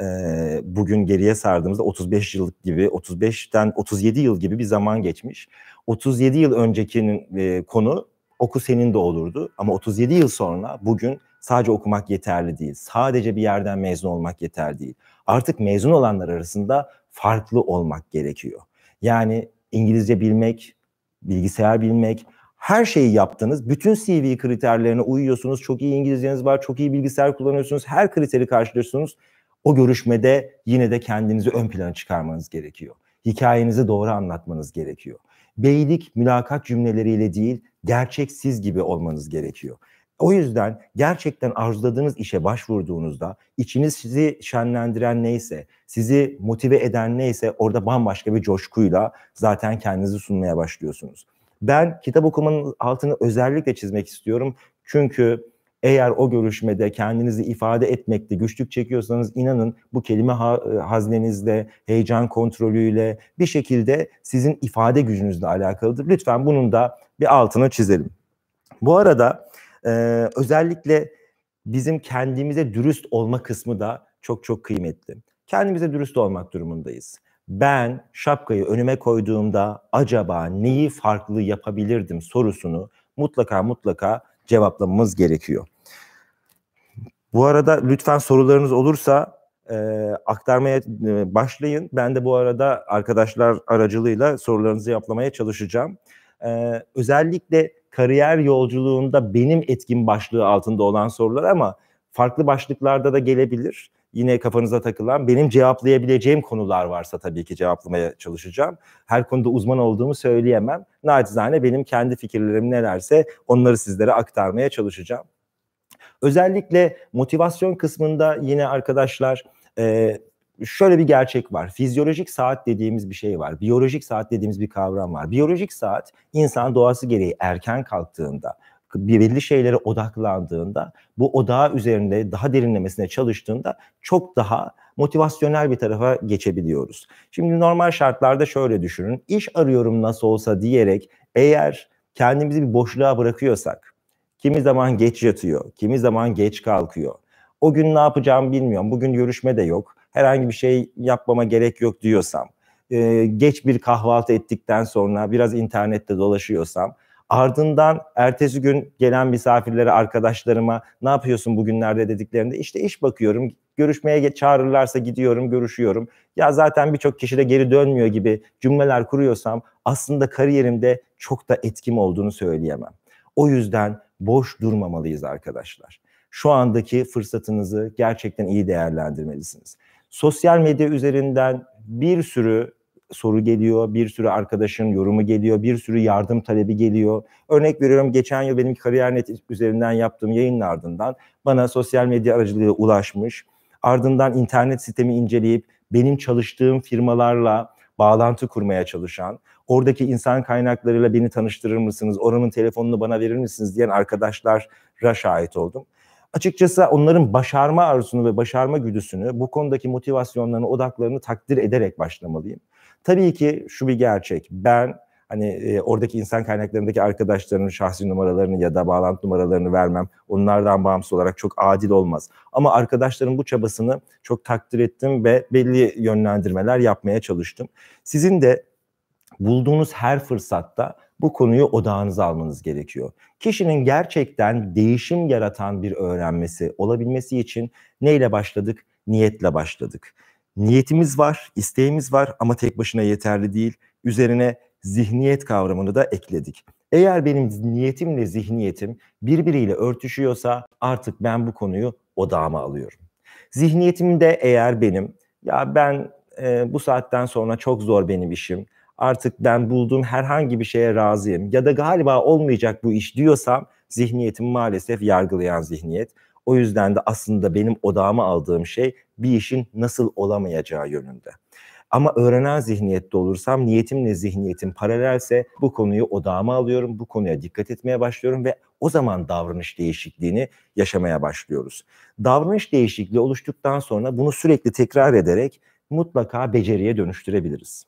Ee, bugün geriye sardığımızda 35 yıllık gibi 35'ten 37 yıl gibi bir zaman geçmiş. 37 yıl öncekinin e, konu oku senin de olurdu ama 37 yıl sonra bugün sadece okumak yeterli değil. Sadece bir yerden mezun olmak yeterli değil. Artık mezun olanlar arasında farklı olmak gerekiyor. Yani İngilizce bilmek, bilgisayar bilmek, her şeyi yaptınız. Bütün CV kriterlerine uyuyorsunuz. Çok iyi İngilizceniz var, çok iyi bilgisayar kullanıyorsunuz. Her kriteri karşılıyorsunuz. O görüşmede yine de kendinizi ön plana çıkarmanız gerekiyor. Hikayenizi doğru anlatmanız gerekiyor. Beylik mülakat cümleleriyle değil, gerçek siz gibi olmanız gerekiyor. O yüzden gerçekten arzuladığınız işe başvurduğunuzda içiniz sizi şenlendiren neyse, sizi motive eden neyse orada bambaşka bir coşkuyla zaten kendinizi sunmaya başlıyorsunuz. Ben kitap okumanın altını özellikle çizmek istiyorum. Çünkü eğer o görüşmede kendinizi ifade etmekte güçlük çekiyorsanız inanın bu kelime ha e, haznenizle, heyecan kontrolüyle bir şekilde sizin ifade gücünüzle alakalıdır. Lütfen bunun da bir altını çizelim. Bu arada e, özellikle bizim kendimize dürüst olma kısmı da çok çok kıymetli. Kendimize dürüst olmak durumundayız ben şapkayı önüme koyduğumda acaba neyi farklı yapabilirdim sorusunu mutlaka mutlaka cevaplamamız gerekiyor. Bu arada lütfen sorularınız olursa e, aktarmaya e, başlayın. Ben de bu arada arkadaşlar aracılığıyla sorularınızı yaplamaya çalışacağım. E, özellikle kariyer yolculuğunda benim etkin başlığı altında olan sorular ama farklı başlıklarda da gelebilir yine kafanıza takılan benim cevaplayabileceğim konular varsa tabii ki cevaplamaya çalışacağım. Her konuda uzman olduğumu söyleyemem. Nacizane benim kendi fikirlerim nelerse onları sizlere aktarmaya çalışacağım. Özellikle motivasyon kısmında yine arkadaşlar e, şöyle bir gerçek var. Fizyolojik saat dediğimiz bir şey var. Biyolojik saat dediğimiz bir kavram var. Biyolojik saat insan doğası gereği erken kalktığında bir belli şeylere odaklandığında, bu odağı üzerinde daha derinlemesine çalıştığında çok daha motivasyonel bir tarafa geçebiliyoruz. Şimdi normal şartlarda şöyle düşünün. İş arıyorum nasıl olsa diyerek eğer kendimizi bir boşluğa bırakıyorsak, kimi zaman geç yatıyor, kimi zaman geç kalkıyor. O gün ne yapacağımı bilmiyorum. Bugün görüşme de yok. Herhangi bir şey yapmama gerek yok diyorsam, geç bir kahvaltı ettikten sonra biraz internette dolaşıyorsam Ardından ertesi gün gelen misafirlere, arkadaşlarıma ne yapıyorsun bugünlerde dediklerinde işte iş bakıyorum, görüşmeye çağırırlarsa gidiyorum, görüşüyorum. Ya zaten birçok kişi de geri dönmüyor gibi cümleler kuruyorsam aslında kariyerimde çok da etkim olduğunu söyleyemem. O yüzden boş durmamalıyız arkadaşlar. Şu andaki fırsatınızı gerçekten iyi değerlendirmelisiniz. Sosyal medya üzerinden bir sürü soru geliyor, bir sürü arkadaşın yorumu geliyor, bir sürü yardım talebi geliyor. Örnek veriyorum geçen yıl benim kariyer net üzerinden yaptığım yayının ardından bana sosyal medya aracılığıyla ulaşmış. Ardından internet sistemi inceleyip benim çalıştığım firmalarla bağlantı kurmaya çalışan, oradaki insan kaynaklarıyla beni tanıştırır mısınız, oranın telefonunu bana verir misiniz diyen arkadaşlara şahit oldum. Açıkçası onların başarma arzusunu ve başarma güdüsünü, bu konudaki motivasyonlarını, odaklarını takdir ederek başlamalıyım. Tabii ki şu bir gerçek. Ben hani e, oradaki insan kaynaklarındaki arkadaşlarının şahsi numaralarını ya da bağlantı numaralarını vermem. Onlardan bağımsız olarak çok adil olmaz. Ama arkadaşların bu çabasını çok takdir ettim ve belli yönlendirmeler yapmaya çalıştım. Sizin de bulduğunuz her fırsatta bu konuyu odağınıza almanız gerekiyor. Kişinin gerçekten değişim yaratan bir öğrenmesi olabilmesi için neyle başladık? Niyetle başladık. Niyetimiz var, isteğimiz var ama tek başına yeterli değil. Üzerine zihniyet kavramını da ekledik. Eğer benim niyetimle zihniyetim birbiriyle örtüşüyorsa artık ben bu konuyu odağıma alıyorum. Zihniyetim de eğer benim ya ben e, bu saatten sonra çok zor benim işim. Artık ben bulduğum herhangi bir şeye razıyım ya da galiba olmayacak bu iş diyorsam zihniyetim maalesef yargılayan zihniyet. O yüzden de aslında benim odağımı aldığım şey bir işin nasıl olamayacağı yönünde. Ama öğrenen zihniyette olursam niyetimle zihniyetim paralelse bu konuyu odağıma alıyorum, bu konuya dikkat etmeye başlıyorum ve o zaman davranış değişikliğini yaşamaya başlıyoruz. Davranış değişikliği oluştuktan sonra bunu sürekli tekrar ederek mutlaka beceriye dönüştürebiliriz.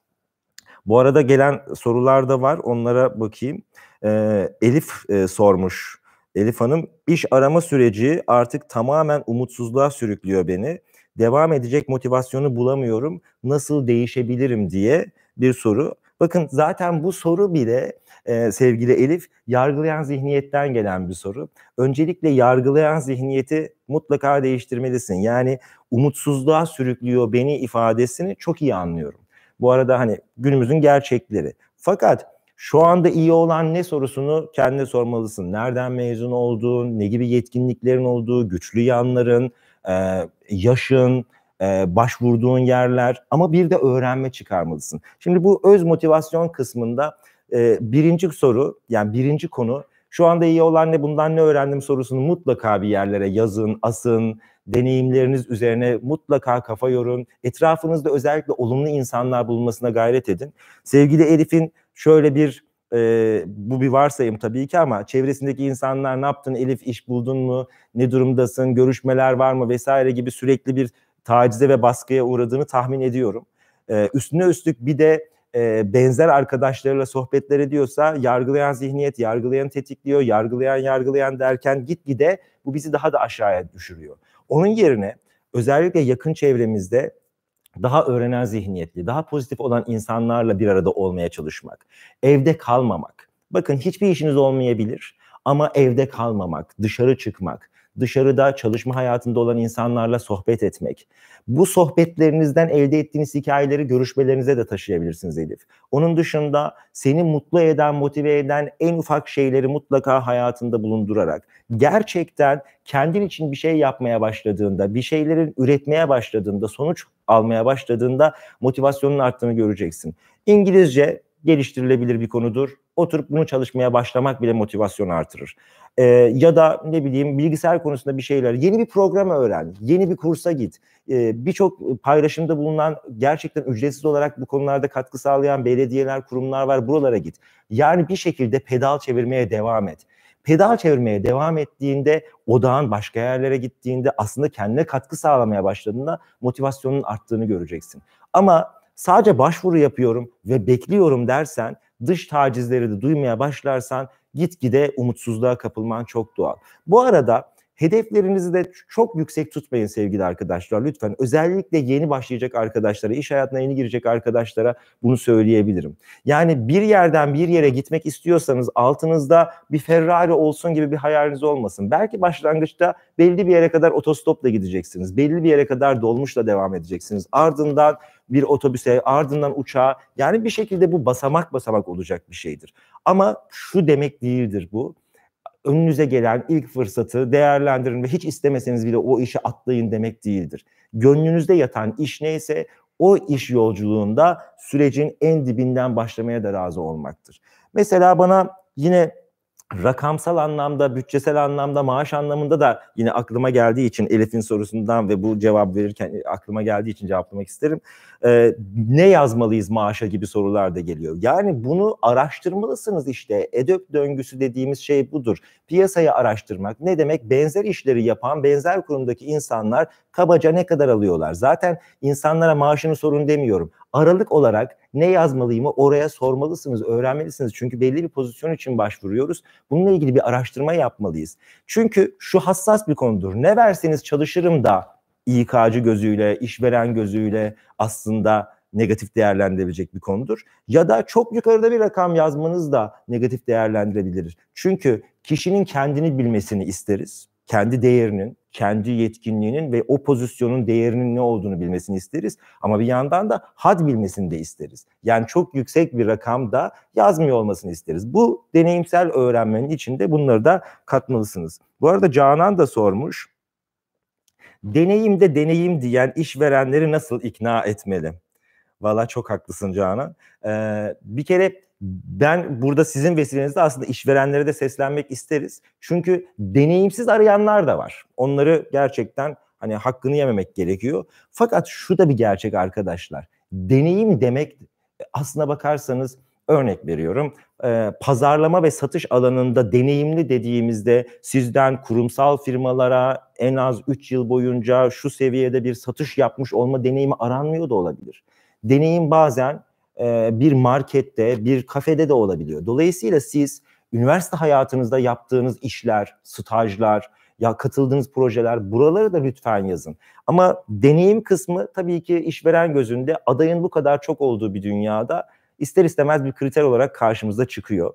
Bu arada gelen sorular da var onlara bakayım. Ee, Elif e, sormuş Elif Hanım iş arama süreci artık tamamen umutsuzluğa sürüklüyor beni. Devam edecek motivasyonu bulamıyorum. Nasıl değişebilirim diye bir soru. Bakın zaten bu soru bile e, sevgili Elif yargılayan zihniyetten gelen bir soru. Öncelikle yargılayan zihniyeti mutlaka değiştirmelisin. Yani umutsuzluğa sürüklüyor beni ifadesini çok iyi anlıyorum. Bu arada hani günümüzün gerçekleri. Fakat şu anda iyi olan ne sorusunu kendine sormalısın. Nereden mezun olduğun, ne gibi yetkinliklerin olduğu, güçlü yanların, e, yaşın, e, başvurduğun yerler ama bir de öğrenme çıkarmalısın. Şimdi bu öz motivasyon kısmında e, birinci soru yani birinci konu şu anda iyi olan ne bundan ne öğrendim sorusunu mutlaka bir yerlere yazın, asın, deneyimleriniz üzerine mutlaka kafa yorun. Etrafınızda özellikle olumlu insanlar bulunmasına gayret edin. Sevgili Elif'in şöyle bir ee, bu bir varsayım tabii ki ama çevresindeki insanlar ne yaptın Elif iş buldun mu ne durumdasın görüşmeler var mı vesaire gibi sürekli bir tacize ve baskıya uğradığını tahmin ediyorum. ee, üstüne üstlük bir de e, benzer arkadaşlarıyla sohbetler ediyorsa yargılayan zihniyet, yargılayan tetikliyor, yargılayan yargılayan derken gitgide bu bizi daha da aşağıya düşürüyor. Onun yerine özellikle yakın çevremizde daha öğrenen zihniyetli, daha pozitif olan insanlarla bir arada olmaya çalışmak, evde kalmamak. Bakın hiçbir işiniz olmayabilir ama evde kalmamak, dışarı çıkmak, dışarıda çalışma hayatında olan insanlarla sohbet etmek. Bu sohbetlerinizden elde ettiğiniz hikayeleri görüşmelerinize de taşıyabilirsiniz Elif. Onun dışında seni mutlu eden, motive eden en ufak şeyleri mutlaka hayatında bulundurarak gerçekten kendin için bir şey yapmaya başladığında, bir şeylerin üretmeye başladığında, sonuç almaya başladığında motivasyonun arttığını göreceksin. İngilizce geliştirilebilir bir konudur oturup bunu çalışmaya başlamak bile motivasyon artırır. E, ya da ne bileyim bilgisayar konusunda bir şeyler, yeni bir program öğren, yeni bir kursa git. E, Birçok paylaşımda bulunan gerçekten ücretsiz olarak bu konularda katkı sağlayan belediyeler, kurumlar var buralara git. Yani bir şekilde pedal çevirmeye devam et pedal çevirmeye devam ettiğinde, odağın başka yerlere gittiğinde, aslında kendine katkı sağlamaya başladığında motivasyonun arttığını göreceksin. Ama sadece başvuru yapıyorum ve bekliyorum dersen dış tacizleri de duymaya başlarsan gitgide umutsuzluğa kapılman çok doğal. Bu arada hedeflerinizi de çok yüksek tutmayın sevgili arkadaşlar lütfen. Özellikle yeni başlayacak arkadaşlara, iş hayatına yeni girecek arkadaşlara bunu söyleyebilirim. Yani bir yerden bir yere gitmek istiyorsanız altınızda bir Ferrari olsun gibi bir hayaliniz olmasın. Belki başlangıçta belli bir yere kadar otostopla gideceksiniz. Belli bir yere kadar dolmuşla devam edeceksiniz. Ardından bir otobüse, ardından uçağa. Yani bir şekilde bu basamak basamak olacak bir şeydir. Ama şu demek değildir bu. Önünüze gelen ilk fırsatı değerlendirin ve hiç istemeseniz bile o işi atlayın demek değildir. Gönlünüzde yatan iş neyse o iş yolculuğunda sürecin en dibinden başlamaya da razı olmaktır. Mesela bana yine rakamsal anlamda, bütçesel anlamda, maaş anlamında da yine aklıma geldiği için Elif'in sorusundan ve bu cevap verirken aklıma geldiği için cevaplamak isterim e, ne yazmalıyız maaşa gibi sorular da geliyor. Yani bunu araştırmalısınız işte. EDÖP döngüsü dediğimiz şey budur. Piyasayı araştırmak ne demek? Benzer işleri yapan benzer kurumdaki insanlar kabaca ne kadar alıyorlar? Zaten insanlara maaşını sorun demiyorum. Aralık olarak ne yazmalıyım oraya sormalısınız, öğrenmelisiniz. Çünkü belli bir pozisyon için başvuruyoruz. Bununla ilgili bir araştırma yapmalıyız. Çünkü şu hassas bir konudur. Ne verseniz çalışırım da İK'cı gözüyle, işveren gözüyle aslında negatif değerlendirebilecek bir konudur. Ya da çok yukarıda bir rakam yazmanız da negatif değerlendirebilir. Çünkü kişinin kendini bilmesini isteriz. Kendi değerinin, kendi yetkinliğinin ve o pozisyonun değerinin ne olduğunu bilmesini isteriz. Ama bir yandan da had bilmesini de isteriz. Yani çok yüksek bir rakamda yazmıyor olmasını isteriz. Bu deneyimsel öğrenmenin içinde bunları da katmalısınız. Bu arada Canan da sormuş deneyim de deneyim diyen işverenleri nasıl ikna etmeli? Valla çok haklısın Canan. Ee, bir kere ben burada sizin vesilenizle aslında işverenlere de seslenmek isteriz. Çünkü deneyimsiz arayanlar da var. Onları gerçekten hani hakkını yememek gerekiyor. Fakat şu da bir gerçek arkadaşlar. Deneyim demek e, aslına bakarsanız Örnek veriyorum pazarlama ve satış alanında deneyimli dediğimizde sizden kurumsal firmalara en az 3 yıl boyunca şu seviyede bir satış yapmış olma deneyimi aranmıyor da olabilir. Deneyim bazen bir markette, bir kafede de olabiliyor. Dolayısıyla siz üniversite hayatınızda yaptığınız işler, stajlar, ya katıldığınız projeler buraları da lütfen yazın. Ama deneyim kısmı tabii ki işveren gözünde adayın bu kadar çok olduğu bir dünyada ister istemez bir kriter olarak karşımıza çıkıyor.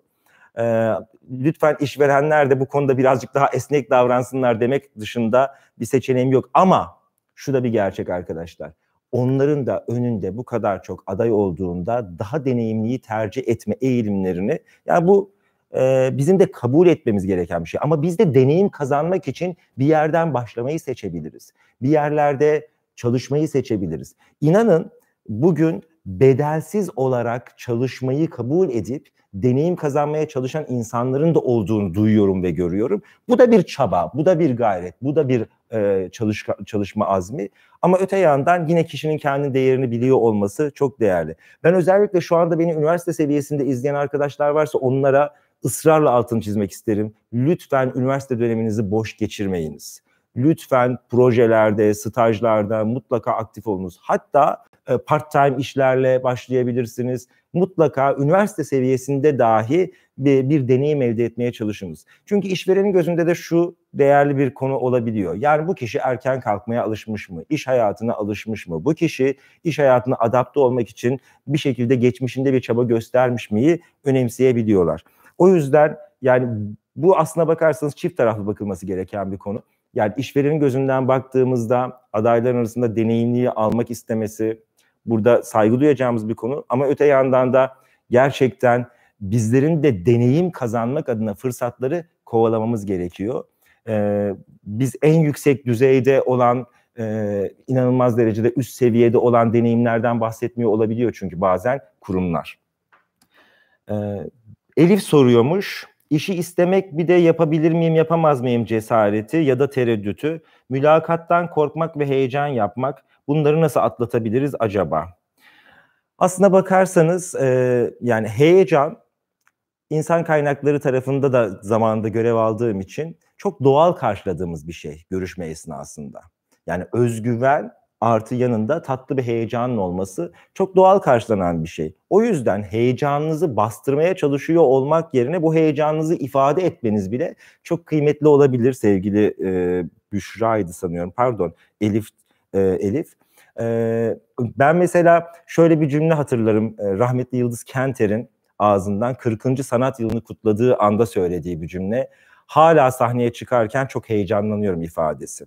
Ee, lütfen işverenler de bu konuda birazcık daha esnek davransınlar demek dışında bir seçeneğim yok. Ama şu da bir gerçek arkadaşlar. Onların da önünde bu kadar çok aday olduğunda daha deneyimliyi tercih etme eğilimlerini yani bu e, bizim de kabul etmemiz gereken bir şey. Ama biz de deneyim kazanmak için bir yerden başlamayı seçebiliriz. Bir yerlerde çalışmayı seçebiliriz. İnanın bugün bedelsiz olarak çalışmayı kabul edip deneyim kazanmaya çalışan insanların da olduğunu duyuyorum ve görüyorum. Bu da bir çaba, bu da bir gayret, bu da bir e, çalışka, çalışma azmi. Ama öte yandan yine kişinin kendi değerini biliyor olması çok değerli. Ben özellikle şu anda beni üniversite seviyesinde izleyen arkadaşlar varsa onlara ısrarla altını çizmek isterim. Lütfen üniversite döneminizi boş geçirmeyiniz. Lütfen projelerde, stajlarda mutlaka aktif olunuz. Hatta e, part-time işlerle başlayabilirsiniz. Mutlaka üniversite seviyesinde dahi bir, bir deneyim elde etmeye çalışınız. Çünkü işverenin gözünde de şu değerli bir konu olabiliyor. Yani bu kişi erken kalkmaya alışmış mı? İş hayatına alışmış mı? Bu kişi iş hayatına adapte olmak için bir şekilde geçmişinde bir çaba göstermiş miyi önemseyebiliyorlar. O yüzden yani bu aslına bakarsanız çift taraflı bakılması gereken bir konu. Yani işverenin gözünden baktığımızda adayların arasında deneyimliği almak istemesi, burada saygı duyacağımız bir konu ama öte yandan da gerçekten bizlerin de deneyim kazanmak adına fırsatları kovalamamız gerekiyor. Ee, biz en yüksek düzeyde olan e, inanılmaz derecede üst seviyede olan deneyimlerden bahsetmiyor olabiliyor çünkü bazen kurumlar. Ee, Elif soruyormuş İşi istemek bir de yapabilir miyim yapamaz mıyım cesareti ya da tereddütü, mülakattan korkmak ve heyecan yapmak bunları nasıl atlatabiliriz acaba? Aslına bakarsanız e, yani heyecan insan kaynakları tarafında da zamanında görev aldığım için çok doğal karşıladığımız bir şey görüşme esnasında. Yani özgüven artı yanında tatlı bir heyecanın olması çok doğal karşılanan bir şey. O yüzden heyecanınızı bastırmaya çalışıyor olmak yerine bu heyecanınızı ifade etmeniz bile çok kıymetli olabilir sevgili e, Büşra'ydı sanıyorum. Pardon Elif. E, Elif. E, ben mesela şöyle bir cümle hatırlarım e, rahmetli Yıldız Kenter'in ağzından 40. sanat yılını kutladığı anda söylediği bir cümle. Hala sahneye çıkarken çok heyecanlanıyorum ifadesi.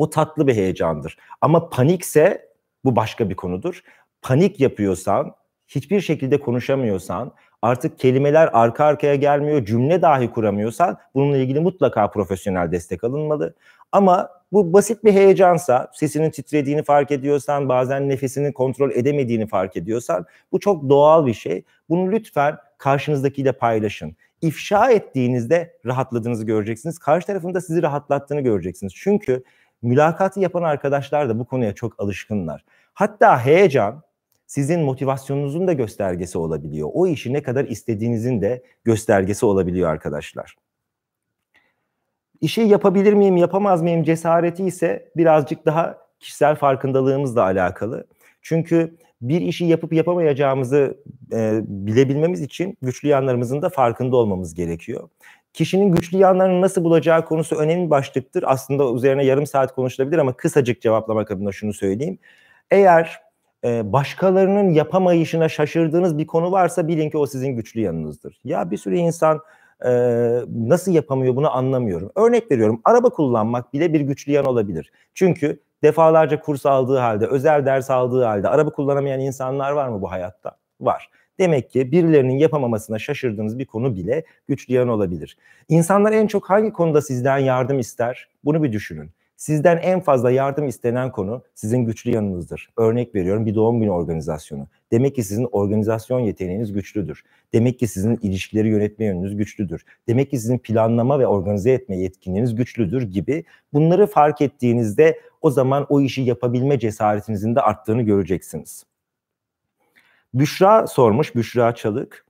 O tatlı bir heyecandır. Ama panikse bu başka bir konudur. Panik yapıyorsan, hiçbir şekilde konuşamıyorsan, artık kelimeler arka arkaya gelmiyor, cümle dahi kuramıyorsan bununla ilgili mutlaka profesyonel destek alınmalı. Ama bu basit bir heyecansa, sesinin titrediğini fark ediyorsan, bazen nefesini kontrol edemediğini fark ediyorsan bu çok doğal bir şey. Bunu lütfen karşınızdakiyle paylaşın. İfşa ettiğinizde rahatladığınızı göreceksiniz. Karşı tarafında sizi rahatlattığını göreceksiniz. Çünkü Mülakatı yapan arkadaşlar da bu konuya çok alışkınlar. Hatta heyecan sizin motivasyonunuzun da göstergesi olabiliyor. O işi ne kadar istediğinizin de göstergesi olabiliyor arkadaşlar. İşi yapabilir miyim, yapamaz mıyım cesareti ise birazcık daha kişisel farkındalığımızla alakalı. Çünkü bir işi yapıp yapamayacağımızı e, bilebilmemiz için güçlü yanlarımızın da farkında olmamız gerekiyor kişinin güçlü yanlarını nasıl bulacağı konusu önemli başlıktır. Aslında üzerine yarım saat konuşulabilir ama kısacık cevaplamak adına şunu söyleyeyim. Eğer e, başkalarının yapamayışına şaşırdığınız bir konu varsa bilin ki o sizin güçlü yanınızdır. Ya bir sürü insan e, nasıl yapamıyor bunu anlamıyorum. Örnek veriyorum araba kullanmak bile bir güçlü yan olabilir. Çünkü defalarca kurs aldığı halde, özel ders aldığı halde araba kullanamayan insanlar var mı bu hayatta? Var. Demek ki birilerinin yapamamasına şaşırdığınız bir konu bile güçlü yan olabilir. İnsanlar en çok hangi konuda sizden yardım ister? Bunu bir düşünün. Sizden en fazla yardım istenen konu sizin güçlü yanınızdır. Örnek veriyorum bir doğum günü organizasyonu. Demek ki sizin organizasyon yeteneğiniz güçlüdür. Demek ki sizin ilişkileri yönetme yönünüz güçlüdür. Demek ki sizin planlama ve organize etme yetkinliğiniz güçlüdür gibi. Bunları fark ettiğinizde o zaman o işi yapabilme cesaretinizin de arttığını göreceksiniz. Büşra sormuş, Büşra Çalık.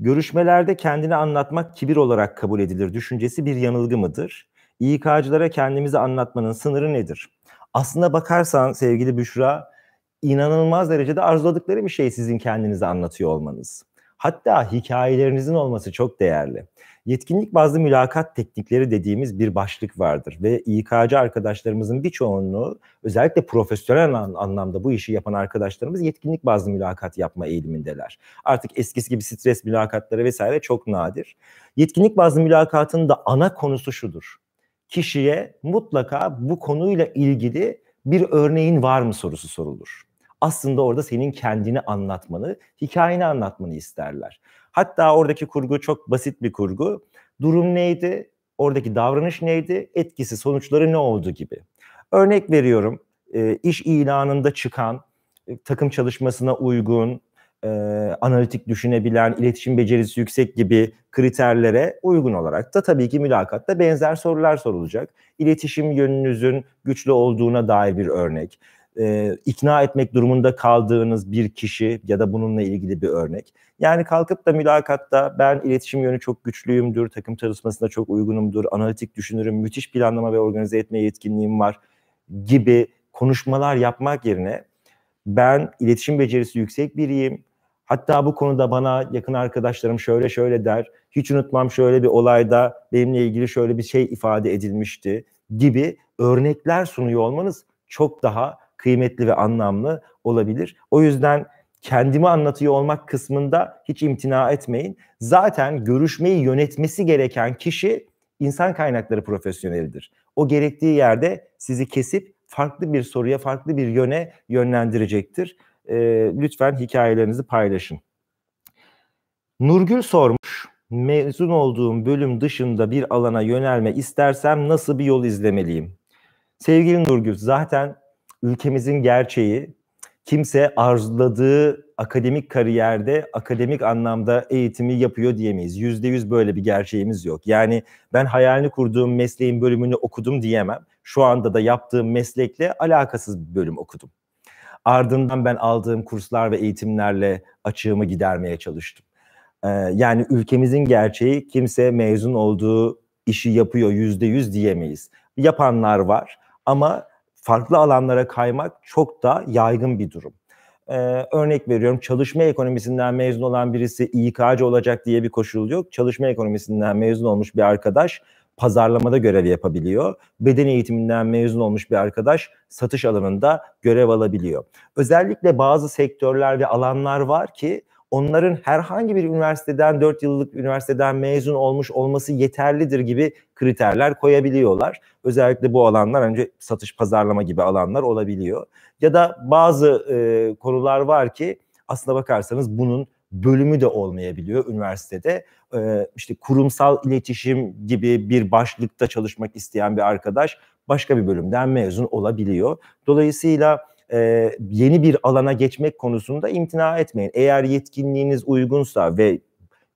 Görüşmelerde kendini anlatmak kibir olarak kabul edilir düşüncesi bir yanılgı mıdır? İK'cılara kendimizi anlatmanın sınırı nedir? Aslında bakarsan sevgili Büşra, inanılmaz derecede arzuladıkları bir şey sizin kendinizi anlatıyor olmanız. Hatta hikayelerinizin olması çok değerli. Yetkinlik bazlı mülakat teknikleri dediğimiz bir başlık vardır ve İK'cı arkadaşlarımızın birçoğunu özellikle profesyonel anlamda bu işi yapan arkadaşlarımız yetkinlik bazlı mülakat yapma eğilimindeler. Artık eskisi gibi stres mülakatları vesaire çok nadir. Yetkinlik bazlı mülakatın da ana konusu şudur. Kişiye mutlaka bu konuyla ilgili bir örneğin var mı sorusu sorulur aslında orada senin kendini anlatmanı, hikayeni anlatmanı isterler. Hatta oradaki kurgu çok basit bir kurgu. Durum neydi? Oradaki davranış neydi? Etkisi, sonuçları ne oldu gibi. Örnek veriyorum. iş ilanında çıkan takım çalışmasına uygun, analitik düşünebilen, iletişim becerisi yüksek gibi kriterlere uygun olarak da tabii ki mülakatta benzer sorular sorulacak. İletişim yönünüzün güçlü olduğuna dair bir örnek e, ikna etmek durumunda kaldığınız bir kişi ya da bununla ilgili bir örnek. Yani kalkıp da mülakatta ben iletişim yönü çok güçlüyümdür, takım çalışmasına çok uygunumdur, analitik düşünürüm, müthiş planlama ve organize etme yetkinliğim var gibi konuşmalar yapmak yerine ben iletişim becerisi yüksek biriyim. Hatta bu konuda bana yakın arkadaşlarım şöyle şöyle der. Hiç unutmam şöyle bir olayda benimle ilgili şöyle bir şey ifade edilmişti gibi örnekler sunuyor olmanız çok daha kıymetli ve anlamlı olabilir. O yüzden kendimi anlatıyor olmak kısmında hiç imtina etmeyin. Zaten görüşmeyi yönetmesi gereken kişi insan kaynakları profesyonelidir. O gerektiği yerde sizi kesip farklı bir soruya, farklı bir yöne yönlendirecektir. E, lütfen hikayelerinizi paylaşın. Nurgül sormuş, mezun olduğum bölüm dışında bir alana yönelme istersem nasıl bir yol izlemeliyim? Sevgili Nurgül, zaten ülkemizin gerçeği kimse arzuladığı akademik kariyerde akademik anlamda eğitimi yapıyor diyemeyiz. Yüzde yüz böyle bir gerçeğimiz yok. Yani ben hayalini kurduğum mesleğin bölümünü okudum diyemem. Şu anda da yaptığım meslekle alakasız bir bölüm okudum. Ardından ben aldığım kurslar ve eğitimlerle açığımı gidermeye çalıştım. Ee, yani ülkemizin gerçeği kimse mezun olduğu işi yapıyor yüzde yüz diyemeyiz. Yapanlar var ama farklı alanlara kaymak çok da yaygın bir durum. Ee, örnek veriyorum çalışma ekonomisinden mezun olan birisi İK'cı olacak diye bir koşul yok. Çalışma ekonomisinden mezun olmuş bir arkadaş pazarlamada görev yapabiliyor. Beden eğitiminden mezun olmuş bir arkadaş satış alanında görev alabiliyor. Özellikle bazı sektörler ve alanlar var ki onların herhangi bir üniversiteden 4 yıllık üniversiteden mezun olmuş olması yeterlidir gibi kriterler koyabiliyorlar. Özellikle bu alanlar önce satış pazarlama gibi alanlar olabiliyor. Ya da bazı e, konular var ki aslında bakarsanız bunun bölümü de olmayabiliyor üniversitede. Ee, işte kurumsal iletişim gibi bir başlıkta çalışmak isteyen bir arkadaş başka bir bölümden mezun olabiliyor. Dolayısıyla e, yeni bir alana geçmek konusunda imtina etmeyin. Eğer yetkinliğiniz uygunsa ve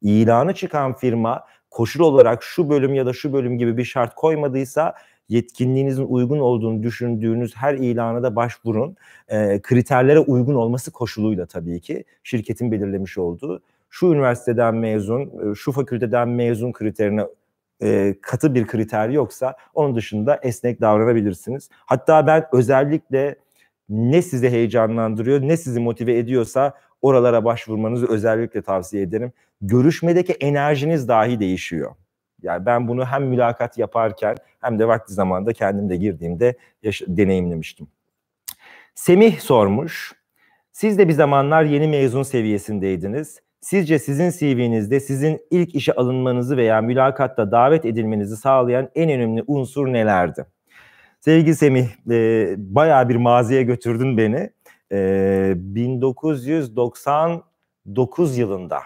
ilanı çıkan firma koşul olarak şu bölüm ya da şu bölüm gibi bir şart koymadıysa yetkinliğinizin uygun olduğunu düşündüğünüz her ilana da başvurun. E, kriterlere uygun olması koşuluyla tabii ki şirketin belirlemiş olduğu şu üniversiteden mezun, e, şu fakülteden mezun kriterine e, katı bir kriter yoksa onun dışında esnek davranabilirsiniz. Hatta ben özellikle ne sizi heyecanlandırıyor, ne sizi motive ediyorsa oralara başvurmanızı özellikle tavsiye ederim. Görüşmedeki enerjiniz dahi değişiyor. Yani ben bunu hem mülakat yaparken hem de vakti zamanda kendim de girdiğimde deneyimlemiştim. Semih sormuş. Siz de bir zamanlar yeni mezun seviyesindeydiniz. Sizce sizin CV'nizde sizin ilk işe alınmanızı veya mülakatta davet edilmenizi sağlayan en önemli unsur nelerdi? Sevgili Semih, e, bayağı bir maziye götürdün beni. E, 1999 yılında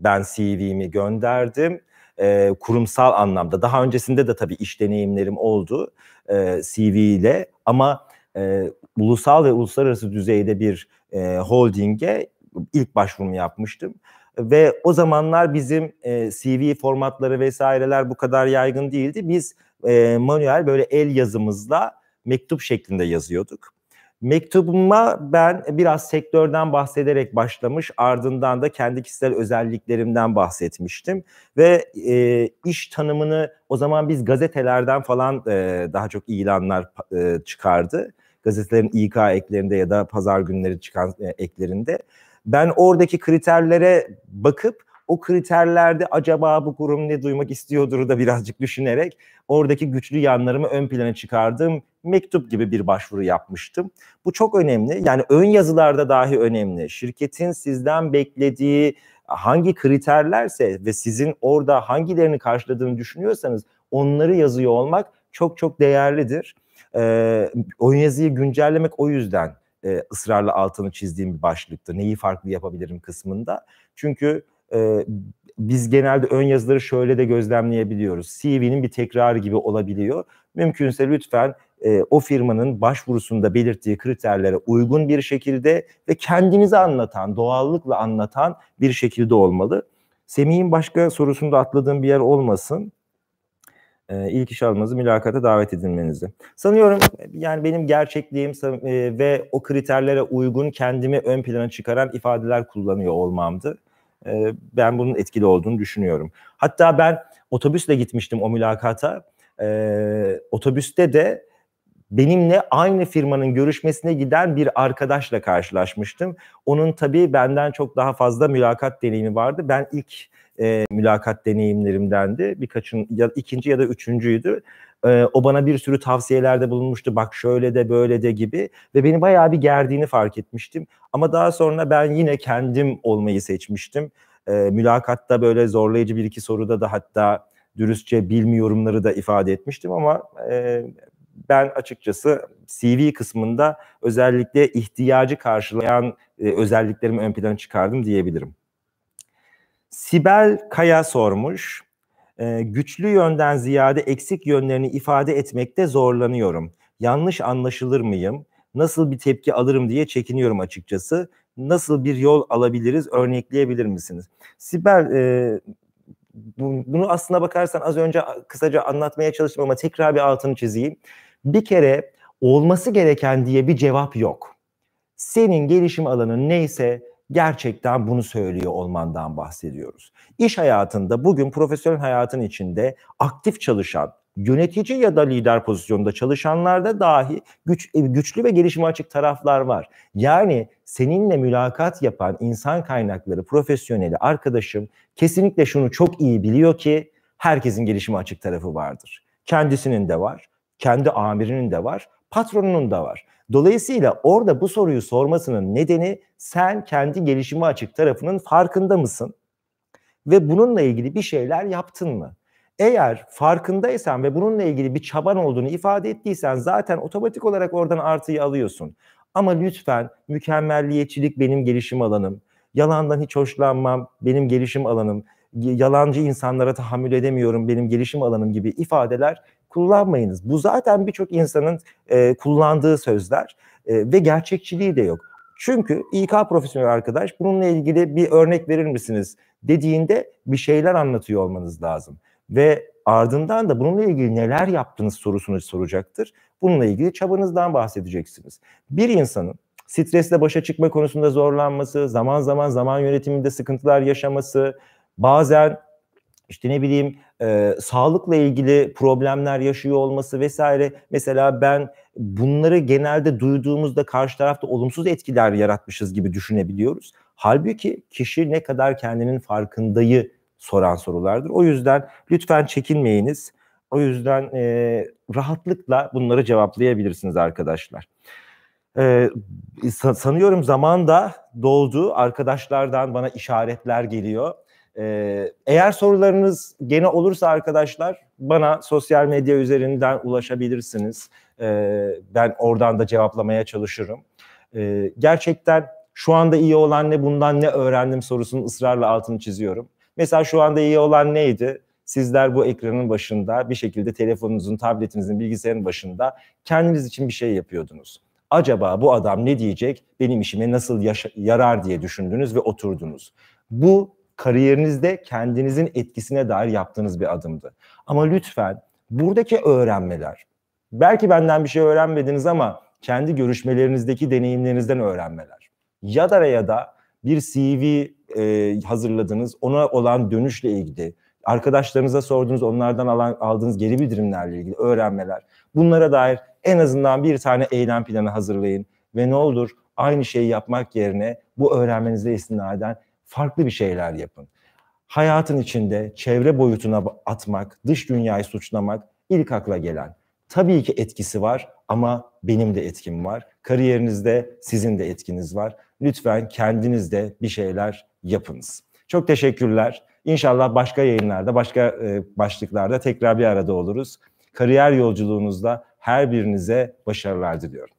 ben CV'mi gönderdim. E, kurumsal anlamda. Daha öncesinde de tabii iş deneyimlerim oldu e, CV ile ama e, ulusal ve uluslararası düzeyde bir e, holdinge ilk başvurumu yapmıştım. Ve o zamanlar bizim e, CV formatları vesaireler bu kadar yaygın değildi. Biz e, manuel böyle el yazımızla mektup şeklinde yazıyorduk. Mektubuma ben biraz sektörden bahsederek başlamış ardından da kendi kişisel özelliklerimden bahsetmiştim. Ve e, iş tanımını o zaman biz gazetelerden falan e, daha çok ilanlar e, çıkardı. Gazetelerin İK eklerinde ya da pazar günleri çıkan e, eklerinde. Ben oradaki kriterlere bakıp o kriterlerde acaba bu kurum ne duymak istiyordur da birazcık düşünerek oradaki güçlü yanlarımı ön plana çıkardığım mektup gibi bir başvuru yapmıştım. Bu çok önemli. Yani ön yazılarda dahi önemli. Şirketin sizden beklediği hangi kriterlerse ve sizin orada hangilerini karşıladığını düşünüyorsanız onları yazıyor olmak çok çok değerlidir. Ee, ön yazıyı güncellemek o yüzden e, ısrarla altını çizdiğim bir başlıkta. Neyi farklı yapabilirim kısmında. Çünkü e, biz genelde ön yazıları şöyle de gözlemleyebiliyoruz. CV'nin bir tekrarı gibi olabiliyor. Mümkünse lütfen e, o firmanın başvurusunda belirttiği kriterlere uygun bir şekilde ve kendinizi anlatan, doğallıkla anlatan bir şekilde olmalı. Semih'in başka sorusunda atladığım bir yer olmasın. E, ilk iş almanızı, mülakata davet edilmenizi. Sanıyorum yani benim gerçekliğim e, ve o kriterlere uygun kendimi ön plana çıkaran ifadeler kullanıyor olmamdı. Ee, ben bunun etkili olduğunu düşünüyorum. Hatta ben otobüsle gitmiştim o mülakata. E, otobüste de benimle aynı firmanın görüşmesine giden bir arkadaşla karşılaşmıştım. Onun tabii benden çok daha fazla mülakat deneyimi vardı. Ben ilk e, mülakat deneyimlerimdendi. Birkaçın ya ikinci ya da üçüncüydü. E, o bana bir sürü tavsiyelerde bulunmuştu. Bak şöyle de böyle de gibi ve beni bayağı bir gerdiğini fark etmiştim. Ama daha sonra ben yine kendim olmayı seçmiştim. E, mülakatta böyle zorlayıcı bir iki soruda da hatta dürüstçe bilmiyorumları da ifade etmiştim ama e, ben açıkçası CV kısmında özellikle ihtiyacı karşılayan e, özelliklerimi ön plana çıkardım diyebilirim. Sibel Kaya sormuş. E, güçlü yönden ziyade eksik yönlerini ifade etmekte zorlanıyorum. Yanlış anlaşılır mıyım? Nasıl bir tepki alırım diye çekiniyorum açıkçası. Nasıl bir yol alabiliriz? Örnekleyebilir misiniz? Sibel e, bunu aslına bakarsan az önce kısaca anlatmaya çalıştım ama tekrar bir altını çizeyim. Bir kere olması gereken diye bir cevap yok. Senin gelişim alanın neyse gerçekten bunu söylüyor olmandan bahsediyoruz. İş hayatında bugün profesyonel hayatın içinde aktif çalışan, yönetici ya da lider pozisyonunda çalışanlarda dahi güç, e, güçlü ve gelişime açık taraflar var. Yani seninle mülakat yapan insan kaynakları profesyoneli arkadaşım kesinlikle şunu çok iyi biliyor ki herkesin gelişime açık tarafı vardır. Kendisinin de var, kendi amirinin de var, patronunun da var. Dolayısıyla orada bu soruyu sormasının nedeni sen kendi gelişimi açık tarafının farkında mısın? Ve bununla ilgili bir şeyler yaptın mı? Eğer farkındaysan ve bununla ilgili bir çaban olduğunu ifade ettiysen zaten otomatik olarak oradan artıyı alıyorsun. Ama lütfen mükemmelliyetçilik benim gelişim alanım. Yalandan hiç hoşlanmam benim gelişim alanım. Yalancı insanlara tahammül edemiyorum benim gelişim alanım gibi ifadeler kullanmayınız. Bu zaten birçok insanın e, kullandığı sözler e, ve gerçekçiliği de yok. Çünkü İK profesyonel arkadaş bununla ilgili bir örnek verir misiniz dediğinde bir şeyler anlatıyor olmanız lazım. Ve ardından da bununla ilgili neler yaptınız sorusunu soracaktır. Bununla ilgili çabanızdan bahsedeceksiniz. Bir insanın stresle başa çıkma konusunda zorlanması, zaman zaman zaman yönetiminde sıkıntılar yaşaması, bazen işte ne bileyim e, sağlıkla ilgili problemler yaşıyor olması vesaire. Mesela ben bunları genelde duyduğumuzda karşı tarafta olumsuz etkiler yaratmışız gibi düşünebiliyoruz. Halbuki kişi ne kadar kendinin farkındayı soran sorulardır. O yüzden lütfen çekinmeyiniz. O yüzden e, rahatlıkla bunları cevaplayabilirsiniz arkadaşlar. Ee, sanıyorum zaman da doldu. Arkadaşlardan bana işaretler geliyor. Ee, eğer sorularınız gene olursa arkadaşlar bana sosyal medya üzerinden ulaşabilirsiniz. Ee, ben oradan da cevaplamaya çalışırım. Ee, gerçekten şu anda iyi olan ne bundan ne öğrendim sorusunun ısrarla altını çiziyorum. Mesela şu anda iyi olan neydi? Sizler bu ekranın başında bir şekilde telefonunuzun, tabletinizin, bilgisayarın başında kendiniz için bir şey yapıyordunuz acaba bu adam ne diyecek, benim işime nasıl yarar diye düşündünüz ve oturdunuz. Bu kariyerinizde kendinizin etkisine dair yaptığınız bir adımdı. Ama lütfen buradaki öğrenmeler, belki benden bir şey öğrenmediniz ama kendi görüşmelerinizdeki deneyimlerinizden öğrenmeler. Ya da ya da bir CV e, hazırladınız, ona olan dönüşle ilgili, arkadaşlarınıza sorduğunuz, onlardan alan, aldığınız geri bildirimlerle ilgili öğrenmeler. Bunlara dair en azından bir tane eylem planı hazırlayın ve ne olur aynı şeyi yapmak yerine bu öğrenmenize istinaden farklı bir şeyler yapın. Hayatın içinde çevre boyutuna atmak, dış dünyayı suçlamak ilk akla gelen. Tabii ki etkisi var ama benim de etkim var. Kariyerinizde sizin de etkiniz var. Lütfen kendiniz de bir şeyler yapınız. Çok teşekkürler. İnşallah başka yayınlarda, başka e, başlıklarda tekrar bir arada oluruz. Kariyer yolculuğunuzda her birinize başarılar diliyorum.